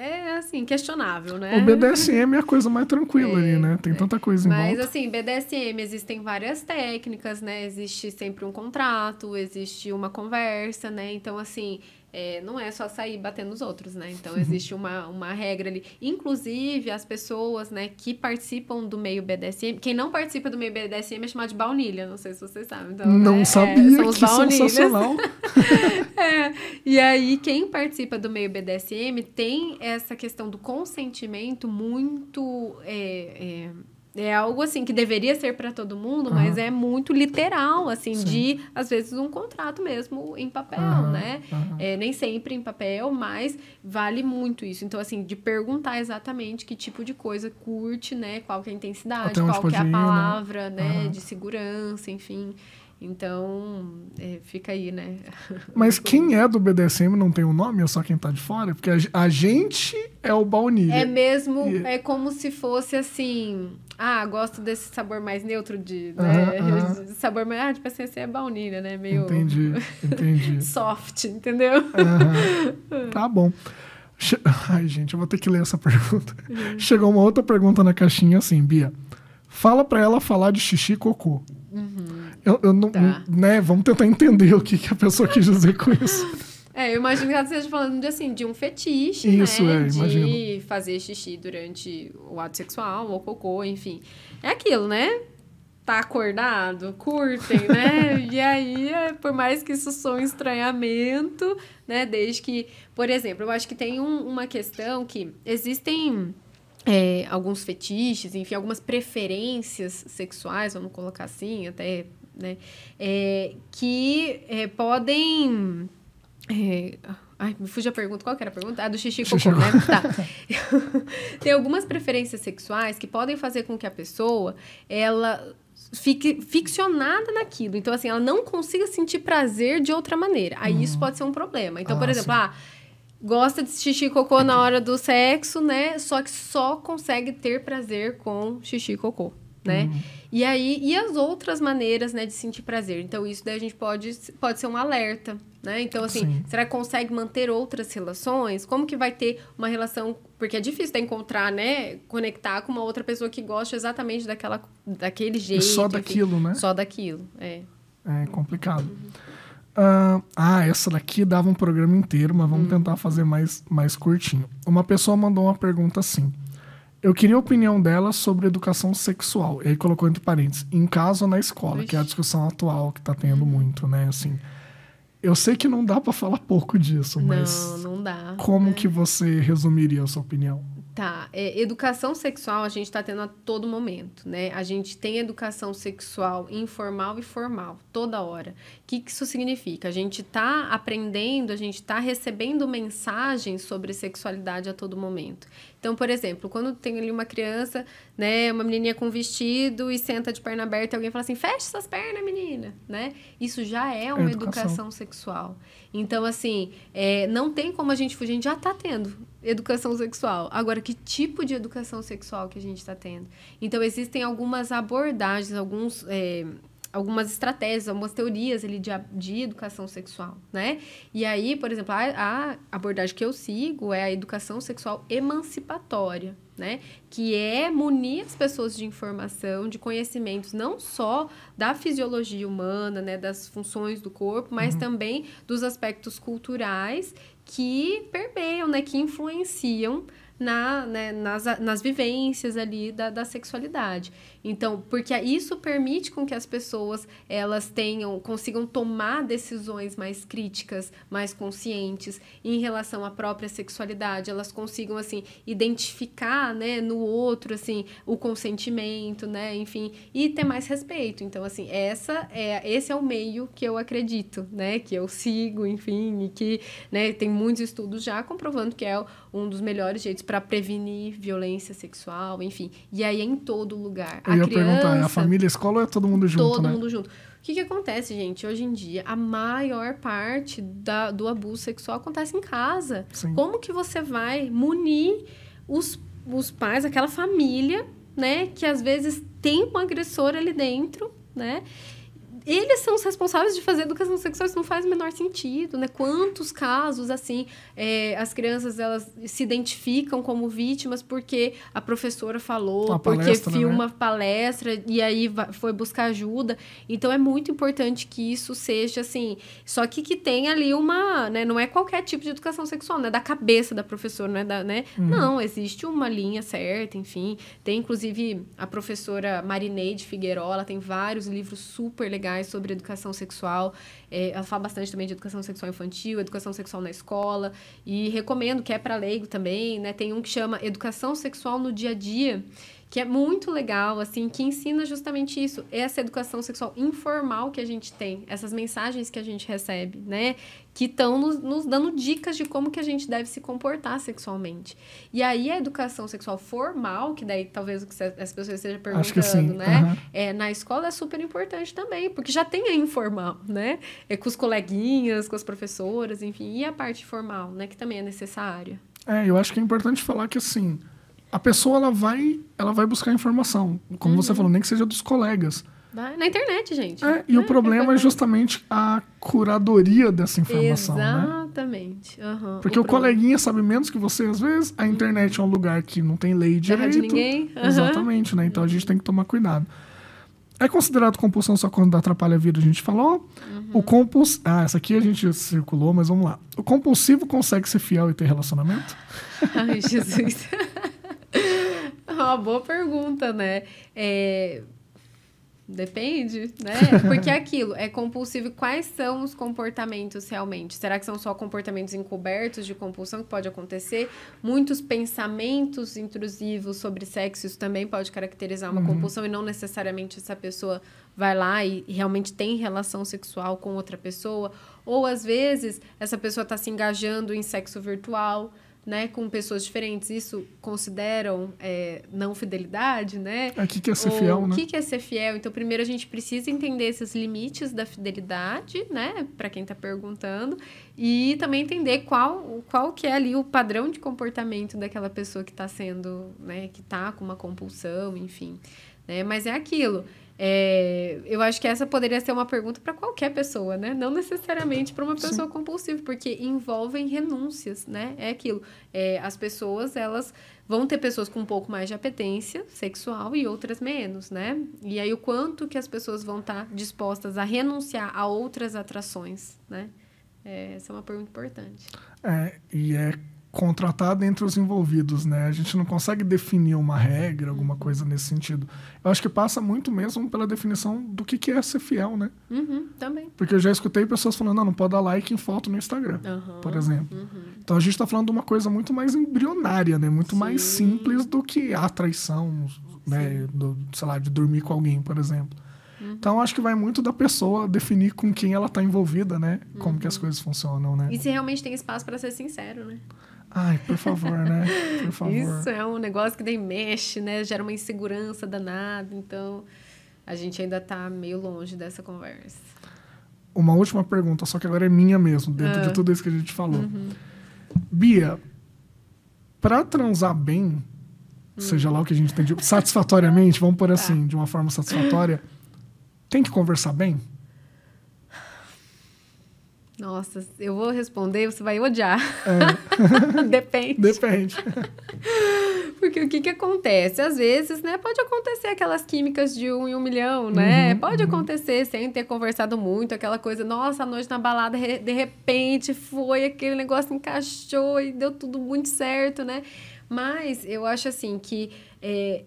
Speaker 2: é assim, questionável, né? O BDSM
Speaker 1: é a coisa mais tranquila é, ali, né? Tem é, é. tanta coisa em Mas volta. assim,
Speaker 2: BDSM existem várias técnicas, né? Existe sempre um contrato, existe uma conversa, né? Então assim, é, não é só sair batendo nos outros, né? Então existe uma, uma regra ali. Inclusive, as pessoas né, que participam do meio BDSM, quem não participa do meio BDSM é chamado de baunilha, não sei se vocês sabem. Então, não é, sabia, são os que é baunilhas. sensacional. [LAUGHS] é, e aí, quem participa do meio BDSM tem essa questão do consentimento muito. É, é é algo assim que deveria ser para todo mundo, uhum. mas é muito literal, assim, Sim. de às vezes um contrato mesmo em papel, uhum, né? Uhum. É, nem sempre em papel, mas vale muito isso. Então, assim, de perguntar exatamente que tipo de coisa curte, né? Qual é a intensidade, qual é a ir, né? palavra, né? De segurança, enfim. Então, é, fica aí, né? [LAUGHS]
Speaker 1: Mas quem é do BDSM não tem o um nome, é só quem tá de fora? Porque a, gente é o baunilha. É mesmo, e... é
Speaker 2: como se fosse assim ah, gosto desse sabor mais neutro de, né? Uh -huh. Sabor mais, ah, tipo assim, é baunilha, né? Meio entendi,
Speaker 1: entendi. [LAUGHS] soft, entendeu? Uh -huh. Tá bom. Che... Ai, gente, eu vou ter que ler essa pergunta. Uhum. Chegou uma outra pergunta na caixinha assim, Bia. Fala para ela falar de xixi e cocô. Uhum. Eu, eu não, tá. né, vamos tentar entender o que, que a pessoa quis dizer com isso.
Speaker 2: [LAUGHS] É, eu imagino que ela esteja falando de, assim, de um fetiche, né? Isso, né? É, de imagino. fazer xixi durante o ato sexual, ou cocô, enfim. É aquilo, né? tá acordado, curtem, né? [LAUGHS] e aí, é, por mais que isso sou um estranhamento, né? Desde que, por exemplo, eu acho que tem um, uma questão que existem é, alguns fetiches, enfim, algumas preferências sexuais, vamos colocar assim, até, né? É, que é, podem é, ai, me fugiu a pergunta. Qual que era a pergunta? Ah, do xixi e cocô, né? Tá. [LAUGHS] Tem algumas preferências sexuais que podem fazer com que a pessoa, ela fique ficcionada naquilo. Então, assim, ela não consiga sentir prazer de outra maneira. Aí hum. isso uhum. pode ser um problema. Então, ah, por exemplo, sim. ah, gosta de xixi e cocô na hora do sexo, né? Só que só consegue ter prazer com xixi e cocô né? Uhum. E aí, e as outras maneiras, né, de sentir prazer. Então, isso daí a gente pode, pode ser um alerta, né? Então, assim, Sim. será que consegue manter outras relações? Como que vai ter uma relação... Porque é difícil de né, encontrar, né, conectar com uma outra pessoa que gosta exatamente daquela, daquele é jeito. E só daquilo, né? Só daquilo, é.
Speaker 1: É complicado. Uhum. Uh, ah, essa daqui dava um programa inteiro, mas vamos uhum. tentar fazer mais, mais curtinho. Uma pessoa mandou uma pergunta assim... Eu queria a opinião dela sobre educação sexual. E aí colocou entre parênteses, em casa ou na escola, Ixi. que é a discussão atual que tá tendo uhum. muito, né? Assim, eu sei que não dá para falar pouco disso, mas. Não, não dá. Como né? que você resumiria a sua opinião?
Speaker 2: Tá. É, educação sexual a gente está tendo a todo momento, né? A gente tem educação sexual informal e formal, toda hora. O que, que isso significa? A gente está aprendendo, a gente está recebendo mensagens sobre sexualidade a todo momento. Então, por exemplo, quando tem ali uma criança, né, uma menininha com vestido e senta de perna aberta e alguém fala assim: "Fecha essas pernas, menina", né? Isso já é uma é educação. educação. sexual. Então, assim, é, não tem como a gente fugir, a gente já está tendo educação sexual. Agora, que tipo de educação sexual que a gente está tendo? Então, existem algumas abordagens, alguns é, algumas estratégias, algumas teorias ali de, de educação sexual, né? E aí, por exemplo, a, a abordagem que eu sigo é a educação sexual emancipatória, né? Que é munir as pessoas de informação, de conhecimentos não só da fisiologia humana, né, das funções do corpo, mas uhum. também dos aspectos culturais que permeiam, né, que influenciam na, né, nas, nas vivências ali da, da sexualidade. Então, porque isso permite com que as pessoas elas tenham, consigam tomar decisões mais críticas, mais conscientes em relação à própria sexualidade, elas consigam assim identificar, né, no outro assim o consentimento, né, enfim, e ter mais respeito. Então, assim, essa é esse é o meio que eu acredito, né, que eu sigo, enfim, e que, né, tem muitos estudos já comprovando que é um dos melhores jeitos para prevenir violência sexual, enfim. E aí é em todo lugar eu ia criança, perguntar, a família, a
Speaker 1: escola ou é todo mundo junto? Todo né? mundo
Speaker 2: junto. O que, que acontece, gente? Hoje em dia, a maior parte da, do abuso sexual acontece em casa. Sim. Como que você vai munir os, os pais, aquela família, né? Que às vezes tem um agressor ali dentro, né? Eles são os responsáveis de fazer educação sexual, isso não faz o menor sentido, né? Quantos casos, assim, é, as crianças, elas se identificam como vítimas porque a professora falou, uma porque palestra, viu né? uma palestra e aí foi buscar ajuda. Então, é muito importante que isso seja, assim, só que que tem ali uma, né? Não é qualquer tipo de educação sexual, né? Da cabeça da professora, não é da, né? Uhum. Não, existe uma linha certa, enfim. Tem, inclusive, a professora Marineide Figueiró, ela tem vários livros super legais mais sobre educação sexual. É, ela fala bastante também de educação sexual infantil, educação sexual na escola. E recomendo, que é para leigo também, né? Tem um que chama Educação Sexual no Dia a Dia que é muito legal, assim, que ensina justamente isso, essa educação sexual informal que a gente tem, essas mensagens que a gente recebe, né? Que estão nos, nos dando dicas de como que a gente deve se comportar sexualmente. E aí a educação sexual formal, que daí talvez o que as pessoas estejam perguntando, né? Uhum. É, na escola é super importante também, porque já tem a informal, né? É com os coleguinhas, com as professoras, enfim, e a parte formal, né? Que também é necessária.
Speaker 1: É, eu acho que é importante falar que assim a pessoa ela vai, ela vai buscar informação, como uhum. você falou, nem que seja dos colegas.
Speaker 2: Vai na internet, gente. É, e o é, é problema é, é
Speaker 1: justamente a curadoria dessa informação. Né?
Speaker 2: Exatamente. Né? Uhum. Porque o, o coleguinha
Speaker 1: sabe menos que você, às vezes. A internet uhum. é um lugar que não tem lei direito. de ninguém. Exatamente, né? Então a gente tem que tomar cuidado. É considerado compulsão só quando atrapalha a vida, a gente falou. Uhum. O compuls... Ah, essa aqui a gente circulou, mas vamos lá. O compulsivo consegue ser fiel e ter relacionamento?
Speaker 2: [LAUGHS] Ai, Jesus. [LAUGHS] uma boa pergunta, né? É... Depende, né? [LAUGHS] Porque é aquilo é compulsivo. Quais são os comportamentos realmente? Será que são só comportamentos encobertos de compulsão que pode acontecer? Muitos pensamentos intrusivos sobre sexo, isso também pode caracterizar uma uhum. compulsão e não necessariamente essa pessoa vai lá e realmente tem relação sexual com outra pessoa. Ou às vezes essa pessoa está se engajando em sexo virtual né, com pessoas diferentes, isso consideram é, não fidelidade, né? é, o que é ser Ou, fiel, né? O que, que é ser fiel? Então, primeiro a gente precisa entender esses limites da fidelidade, né? Para quem está perguntando. E também entender qual, qual que é ali o padrão de comportamento daquela pessoa que está sendo, né? Que está com uma compulsão, enfim. Né? Mas é aquilo. É, eu acho que essa poderia ser uma pergunta para qualquer pessoa, né? Não necessariamente para uma pessoa Sim. compulsiva, porque envolvem renúncias, né? É aquilo. É, as pessoas, elas vão ter pessoas com um pouco mais de apetência sexual e outras menos, né? E aí o quanto que as pessoas vão estar tá dispostas a renunciar a outras atrações, né? É, essa é uma pergunta importante.
Speaker 1: É, e é contratado entre os envolvidos, né? A gente não consegue definir uma regra, alguma coisa nesse sentido. Eu acho que passa muito mesmo pela definição do que, é ser fiel, né?
Speaker 2: Uhum, também.
Speaker 1: Porque eu já escutei pessoas falando, não, não pode dar like em foto no Instagram, uhum, por exemplo. Uhum. Então a gente está falando de uma coisa muito mais embrionária, né? Muito Sim. mais simples do que a traição, né? Do, sei lá, de dormir com alguém, por exemplo. Uhum. Então acho que vai muito da pessoa definir com quem ela está envolvida, né? Como que as uhum. coisas funcionam, né? E se
Speaker 2: realmente tem espaço para ser sincero, né?
Speaker 1: Ai, por favor, né? Por favor. Isso
Speaker 2: é um negócio que daí mexe, né? Gera uma insegurança danada. Então, a gente ainda está meio longe dessa conversa.
Speaker 1: Uma última pergunta, só que agora é minha mesmo, dentro ah. de tudo isso que a gente falou. Uhum. Bia, para transar bem, uhum. seja hum. lá o que a gente entende, tá satisfatoriamente, vamos por tá. assim, de uma forma satisfatória, tem que conversar bem?
Speaker 2: Nossa, eu vou responder, você vai odiar.
Speaker 1: É. [LAUGHS] Depende. Depende.
Speaker 2: [LAUGHS] Porque o que, que acontece? Às vezes, né? Pode acontecer aquelas químicas de um em um milhão, né? Uhum, pode uhum. acontecer sem ter conversado muito, aquela coisa, nossa, a noite na balada, de repente foi, aquele negócio encaixou e deu tudo muito certo, né? Mas eu acho assim que. É,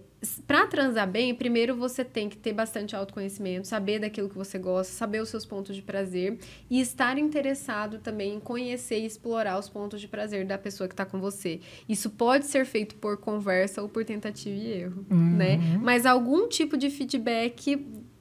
Speaker 2: para transar bem, primeiro você tem que ter bastante autoconhecimento, saber daquilo que você gosta, saber os seus pontos de prazer e estar interessado também em conhecer e explorar os pontos de prazer da pessoa que está com você. Isso pode ser feito por conversa ou por tentativa e erro, né? uhum. né? Mas algum tipo de feedback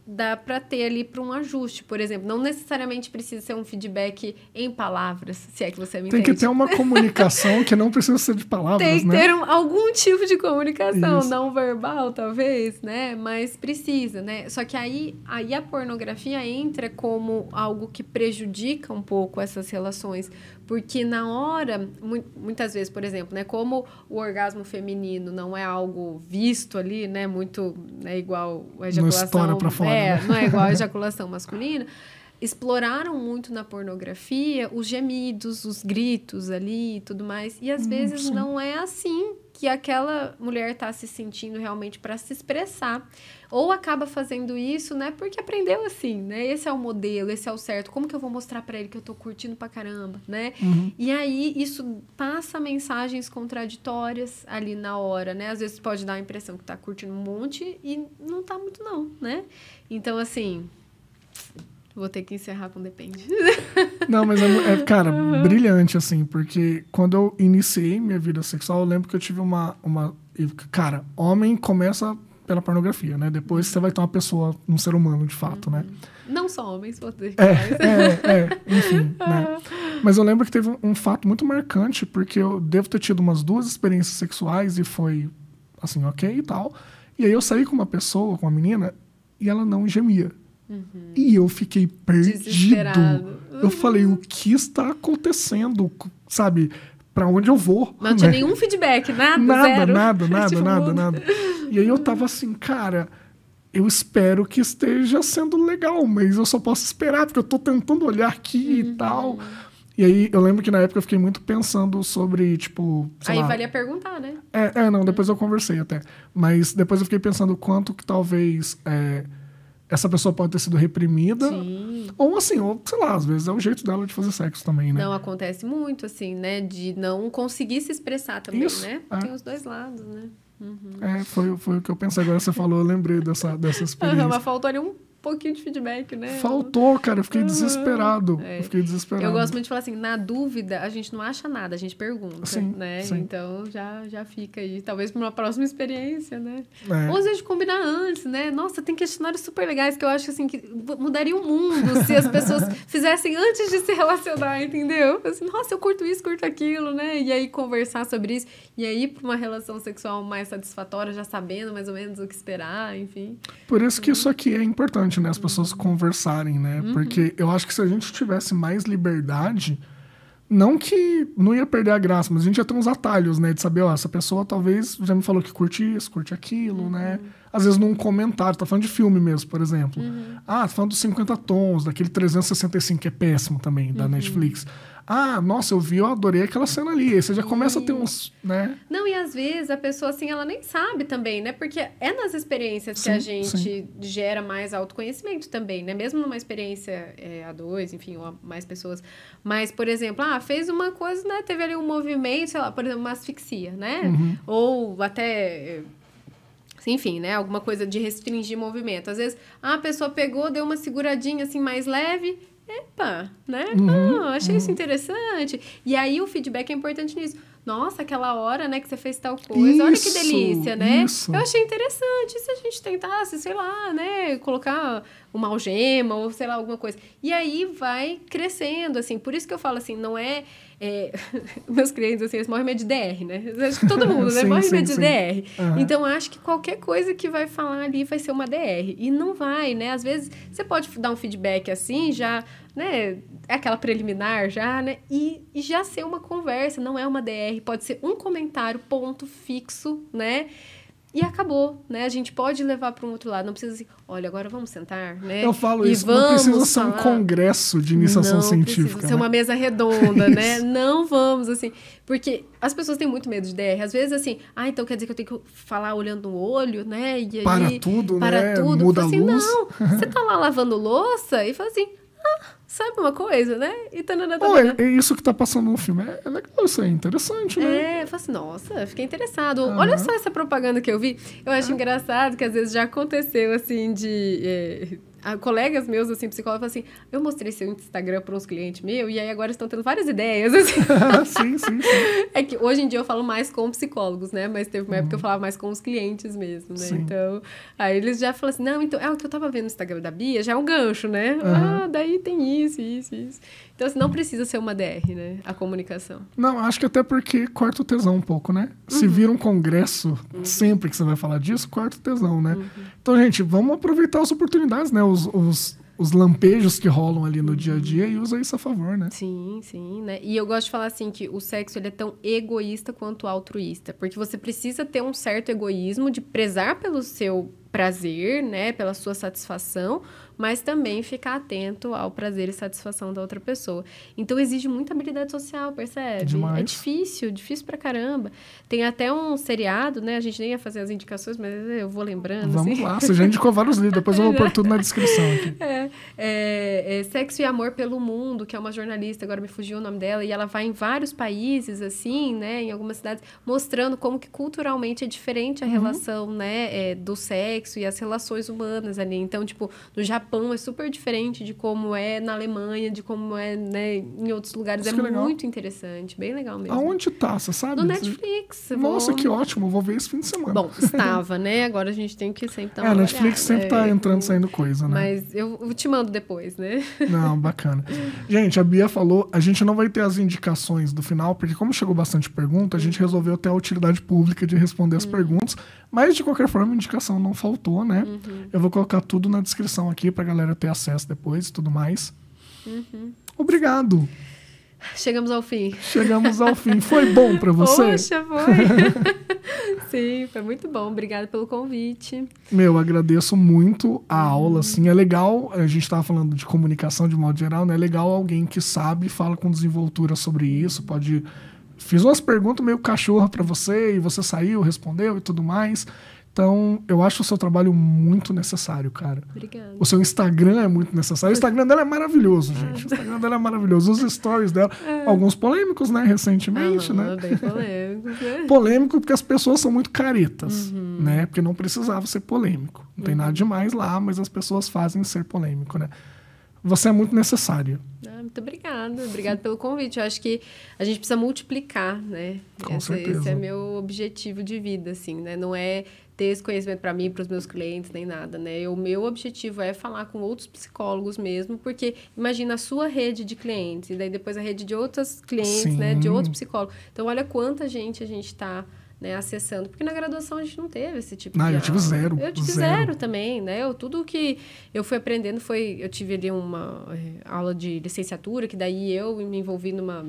Speaker 2: dá para ter ali para um ajuste, por exemplo. Não necessariamente precisa ser um feedback em palavras, se é que você me Tem entende. Tem que ter uma
Speaker 1: comunicação que não precisa ser de palavras, Tem que né? ter um,
Speaker 2: algum tipo de comunicação, Isso. não verbal, talvez, né? Mas precisa, né? Só que aí, aí a pornografia entra como algo que prejudica um pouco essas relações, porque na hora, muitas vezes, por exemplo, né, como o orgasmo feminino não é algo visto ali, né, muito né, igual a ejaculação, não, fora, é, né? não é igual a [LAUGHS] ejaculação masculina, exploraram muito na pornografia os gemidos, os gritos ali e tudo mais, e às hum, vezes sim. não é assim, que aquela mulher está se sentindo realmente para se expressar. Ou acaba fazendo isso, né? Porque aprendeu assim, né? Esse é o modelo, esse é o certo. Como que eu vou mostrar para ele que eu tô curtindo pra caramba, né? Uhum. E aí isso passa mensagens contraditórias ali na hora, né? Às vezes pode dar a impressão que tá curtindo um monte e não tá muito não, né? Então assim, Vou ter que encerrar com depende.
Speaker 1: Não, mas é, é cara, uhum. [LAUGHS] brilhante, assim, porque quando eu iniciei minha vida sexual, eu lembro que eu tive uma. uma cara, homem começa pela pornografia, né? Depois você vai ter uma pessoa, um ser humano, de fato, né? uhum. né?
Speaker 2: Não só homens, vou ter que é, é,
Speaker 1: é, enfim, [LAUGHS] né? Mas eu lembro que teve um fato muito marcante, porque eu devo ter tido umas duas experiências sexuais e foi assim, ok e tal. E aí eu saí com uma pessoa, com uma menina, e ela não gemia. Uhum. E eu fiquei perdido. Uhum. Eu falei, o que está acontecendo? Sabe? Para onde eu vou? Não [LAUGHS] né? tinha nenhum
Speaker 2: feedback, nada, nada, zero. nada,
Speaker 1: [LAUGHS] nada, tipo... nada, nada. E aí eu tava assim, cara, eu espero que esteja sendo legal, mas eu só posso esperar porque eu tô tentando olhar aqui uhum. e tal. E aí, eu lembro que na época eu fiquei muito pensando sobre, tipo. aí lá, valia perguntar, né? É, é não, depois uhum. eu conversei até. Mas depois eu fiquei pensando quanto que talvez. É, essa pessoa pode ter sido reprimida. Sim. Ou assim, ou, sei lá, às vezes é o jeito dela de fazer sexo também, né? Não,
Speaker 2: acontece muito, assim, né? De não conseguir se expressar também, Isso, né? É. Tem os dois lados, né? Uhum.
Speaker 1: É, foi, foi o que eu pensei. Agora você falou, eu lembrei dessa, dessa experiência. Uhum, mas
Speaker 2: faltou ali um pouquinho de feedback, né? Faltou, cara. Eu fiquei desesperado. É. Eu fiquei
Speaker 1: desesperado. Eu gosto muito
Speaker 2: de falar assim, na dúvida, a gente não acha nada, a gente pergunta, sim, né? Sim. Então, já, já fica aí. Talvez para uma próxima experiência, né? É. Ou seja, vezes combinar antes, né? Nossa, tem questionários super legais que eu acho, assim, que mudaria o mundo se as pessoas [LAUGHS] fizessem antes de se relacionar, entendeu? Assim, nossa, eu curto isso, curto aquilo, né? E aí conversar sobre isso. E aí para uma relação sexual mais satisfatória, já sabendo mais ou menos o que esperar, enfim.
Speaker 1: Por isso que uhum. isso aqui é importante importante, né? As pessoas conversarem, né? Uhum. Porque eu acho que se a gente tivesse mais liberdade, não que não ia perder a graça, mas a gente ia ter uns atalhos, né? De saber, ó, essa pessoa talvez já me falou que curte isso, curte aquilo, né? uhum. né? Às vezes num comentário, tá falando de filme mesmo, por exemplo. Uhum. Ah, tá falando dos 50 tons, daquele 365 que é péssimo também, da uhum. Netflix. Ah, nossa, eu vi, eu adorei aquela cena ali. Aí você já começa Sim. a ter uns, né?
Speaker 2: Não, e às vezes a pessoa, assim, ela nem sabe também, né? Porque é nas experiências sim, que a gente sim. gera mais autoconhecimento também, né? Mesmo numa experiência é, a dois, enfim, ou a mais pessoas. Mas, por exemplo, ah, fez uma coisa, né? Teve ali um movimento, sei lá, por exemplo, uma asfixia, né? Uhum. Ou até eh, enfim, né? Alguma coisa de restringir movimento. Às vezes, ah, a pessoa pegou, deu uma seguradinha assim mais leve, epa, né? Uhum, ah, achei uhum. isso interessante. E aí o feedback é importante nisso. Nossa, aquela hora, né, que você fez tal coisa, isso, olha que delícia, né? Isso. Eu achei interessante. se a gente tentasse, sei lá, né, colocar uma algema ou sei lá, alguma coisa. E aí vai crescendo, assim. Por isso que eu falo assim, não é. é [LAUGHS] meus clientes, assim, eles morrem medo de DR, né? Acho que todo mundo, [LAUGHS] né, sim, né? Morre medo de DR. Uhum. Então acho que qualquer coisa que vai falar ali vai ser uma DR. E não vai, né? Às vezes você pode dar um feedback assim, já né, é aquela preliminar já, né? E, e já ser uma conversa, não é uma DR, pode ser um comentário, ponto fixo, né? E acabou, né? A gente pode levar para um outro lado, não precisa assim, olha, agora vamos sentar, né? Eu falo e isso, não precisa ser um congresso
Speaker 1: de iniciação não científica. Precisa né? ser uma
Speaker 2: mesa redonda, né? [LAUGHS] Não vamos, assim. Porque as pessoas têm muito medo de DR. Às vezes, assim, ah, então quer dizer que eu tenho que falar olhando no olho, né? E aí, para tudo, para né? Tudo. Muda a assim, luz. Não, você tá lá [LAUGHS] lavando louça e fala assim, ah, sabe uma coisa, né? E tanana, tá, tanana. Tá, tá,
Speaker 1: é, é, isso que tá passando no filme. É, é legal isso aí, é interessante, né?
Speaker 2: É, eu falo assim, nossa, fiquei interessado. Uhum. Olha só essa propaganda que eu vi. Eu acho uhum. engraçado que às vezes já aconteceu, assim, de... É colegas meus, assim, psicólogos, assim, eu mostrei seu Instagram para uns clientes meus e aí agora estão tendo várias ideias, assim. [LAUGHS] sim, sim, sim, É que hoje em dia eu falo mais com psicólogos, né? Mas teve uma uhum. época que eu uhum. falava mais com os clientes mesmo, né? Sim. Então, aí eles já falam assim, não, então, é o que eu tava vendo no Instagram da Bia, já é um gancho, né? Uhum. Ah, daí tem isso, isso, isso. Então, assim, não precisa ser uma DR, né? A comunicação.
Speaker 1: Não, acho que até porque corta o tesão um pouco, né? Uhum. Se vira um congresso, uhum. sempre que você vai falar disso, corta o tesão, né? Uhum. Então, gente, vamos aproveitar as oportunidades, né? Os, os, os lampejos que rolam ali no dia a dia e usa isso a favor, né? Sim, sim,
Speaker 2: né? E eu gosto de falar assim que o sexo ele é tão egoísta quanto altruísta, porque você precisa ter um certo egoísmo de prezar pelo seu prazer, né, pela sua satisfação, mas também ficar atento ao prazer e satisfação da outra pessoa. Então exige muita habilidade social, percebe? Demais. É difícil, difícil pra caramba. Tem até um seriado, né? A gente nem ia fazer as indicações, mas eu vou lembrando. Vamos assim. lá, você já indicou vários
Speaker 1: livros, depois eu vou [LAUGHS] é pôr tudo na descrição aqui.
Speaker 2: [LAUGHS] É, é, é, Sexo e Amor pelo Mundo, que é uma jornalista, agora me fugiu o nome dela, e ela vai em vários países, assim, né? Em algumas cidades, mostrando como que culturalmente é diferente a uhum. relação, né? É, do sexo e as relações humanas ali. Então, tipo, no Japão Japão é super diferente de como é na Alemanha, de como é né, em outros lugares. Isso é muito interessante, bem legal mesmo. Aonde
Speaker 1: tá, você sabe? No
Speaker 2: Netflix. Nossa, vou... que ótimo,
Speaker 1: vou ver esse fim de semana. Bom, [LAUGHS] estava,
Speaker 2: né? Agora a gente tem que sempre estar. É, uma É, o Netflix sempre tá é.
Speaker 1: entrando, saindo coisa, né? Mas
Speaker 2: eu te mando depois, né?
Speaker 1: Não, bacana. gente, a Bia falou, a gente não vai ter as indicações do final, porque como chegou bastante pergunta, a gente uhum. resolveu ter a utilidade pública de responder as uhum. perguntas, mas de qualquer forma a indicação não faltou, né? Uhum. Eu vou colocar tudo na descrição aqui para a galera ter acesso depois e tudo mais. Uhum. Obrigado.
Speaker 2: Chegamos ao fim. Chegamos ao fim. Foi bom para [LAUGHS] você? Poxa, foi. [LAUGHS] Sim, foi muito bom. Obrigada pelo convite.
Speaker 1: Meu, agradeço muito a aula. Assim, é legal, a gente estava falando de comunicação de modo geral, né? É legal alguém que sabe, fala com desenvoltura sobre isso, pode... Fiz umas perguntas meio cachorro para você e você saiu, respondeu e tudo mais. Então, eu acho o seu trabalho muito necessário, cara. Obrigada. O seu Instagram é muito necessário. O Instagram dela é maravilhoso, é. gente. O Instagram dela é maravilhoso. Os stories dela, é. alguns polêmicos, né, recentemente, ah, né? Bem polêmico. Né? [LAUGHS] polêmico porque as pessoas são muito caretas, uhum. né? Porque não precisava ser polêmico. Não tem uhum. nada demais lá, mas as pessoas fazem ser polêmico, né? Você é muito necessário.
Speaker 2: Ah, muito obrigada. Obrigada pelo convite. Eu acho que a gente precisa multiplicar, né? Com Essa, certeza. Esse é meu objetivo de vida, assim, né? Não é ter esse conhecimento para mim, para os meus clientes, nem nada, né? o meu objetivo é falar com outros psicólogos mesmo, porque imagina a sua rede de clientes, e daí depois a rede de outras clientes, Sim. né? De outros psicólogos. Então, olha quanta gente a gente está... Né, acessando. Porque na graduação a gente não teve esse tipo não, de. Ah, eu tive zero. Eu tive zero. zero, também, né? Eu, tudo que eu fui aprendendo foi. Eu tive ali uma eh, aula de licenciatura, que daí eu me envolvi numa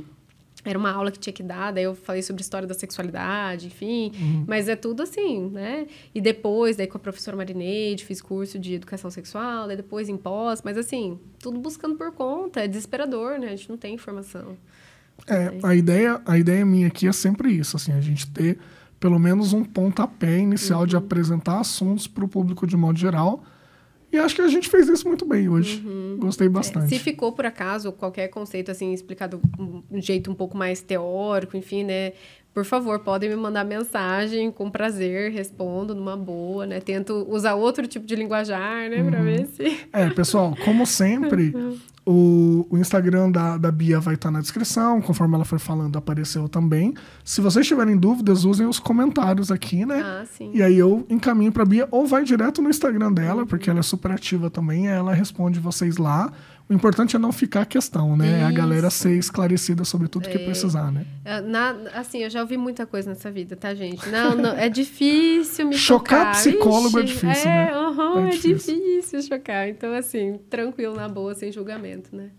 Speaker 2: era uma aula que tinha que dar, daí eu falei sobre história da sexualidade, enfim. Uhum. Mas é tudo assim, né? E depois, daí com a professora Marineide, fiz curso de educação sexual, daí depois em pós, mas assim, tudo buscando por conta, é desesperador, né? A gente não tem informação.
Speaker 1: É, a ideia, a ideia minha aqui é sempre isso, assim, a gente ter pelo menos um pontapé inicial uhum. de apresentar assuntos para o público de modo geral, e acho que a gente fez isso muito bem hoje. Uhum. Gostei bastante. É, se
Speaker 2: ficou, por acaso, qualquer conceito assim explicado de um jeito um pouco mais teórico, enfim, né? por favor, podem me mandar mensagem, com prazer, respondo numa boa, né? Tento usar outro tipo de linguajar, né? Uhum. Pra ver se.
Speaker 1: É, pessoal, como sempre, [LAUGHS] o, o Instagram da, da Bia vai estar tá na descrição, conforme ela for falando, apareceu também. Se vocês tiverem dúvidas, usem os comentários aqui, né? Ah, sim. E aí eu encaminho pra Bia, ou vai direto no Instagram dela, porque uhum. ela é super ativa também, ela responde vocês lá. O importante é não ficar a questão, né? Isso. É a galera ser esclarecida sobre tudo é. que precisar, né?
Speaker 2: É, na, assim, eu já ouvi muita coisa nessa vida, tá, gente? Não, não é difícil me chocar. Chocar psicólogo é Ixi, é difícil, é, né? Uhum, é, difícil. é difícil chocar. Então, assim, tranquilo, na boa, sem julgamento, né?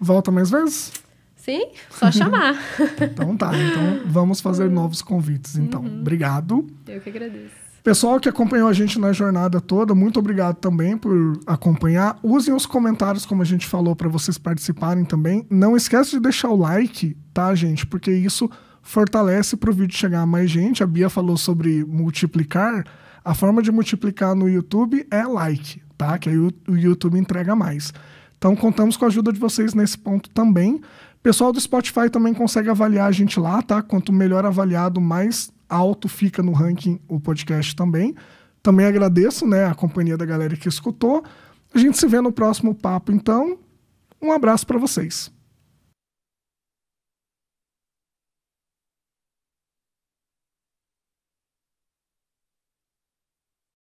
Speaker 1: Volta mais vezes?
Speaker 2: Sim, só chamar.
Speaker 1: [LAUGHS] então tá, então vamos fazer uhum. novos convites. Então, uhum. obrigado. Eu que agradeço. Pessoal que acompanhou a gente na jornada toda, muito obrigado também por acompanhar. Usem os comentários, como a gente falou, para vocês participarem também. Não esquece de deixar o like, tá, gente? Porque isso fortalece para o vídeo chegar a mais gente. A Bia falou sobre multiplicar. A forma de multiplicar no YouTube é like, tá? Que aí o YouTube entrega mais. Então contamos com a ajuda de vocês nesse ponto também. Pessoal do Spotify também consegue avaliar a gente lá, tá? Quanto melhor avaliado, mais alto fica no ranking o podcast também. Também agradeço né, a companhia da galera que escutou. A gente se vê no próximo papo, então. Um abraço para vocês.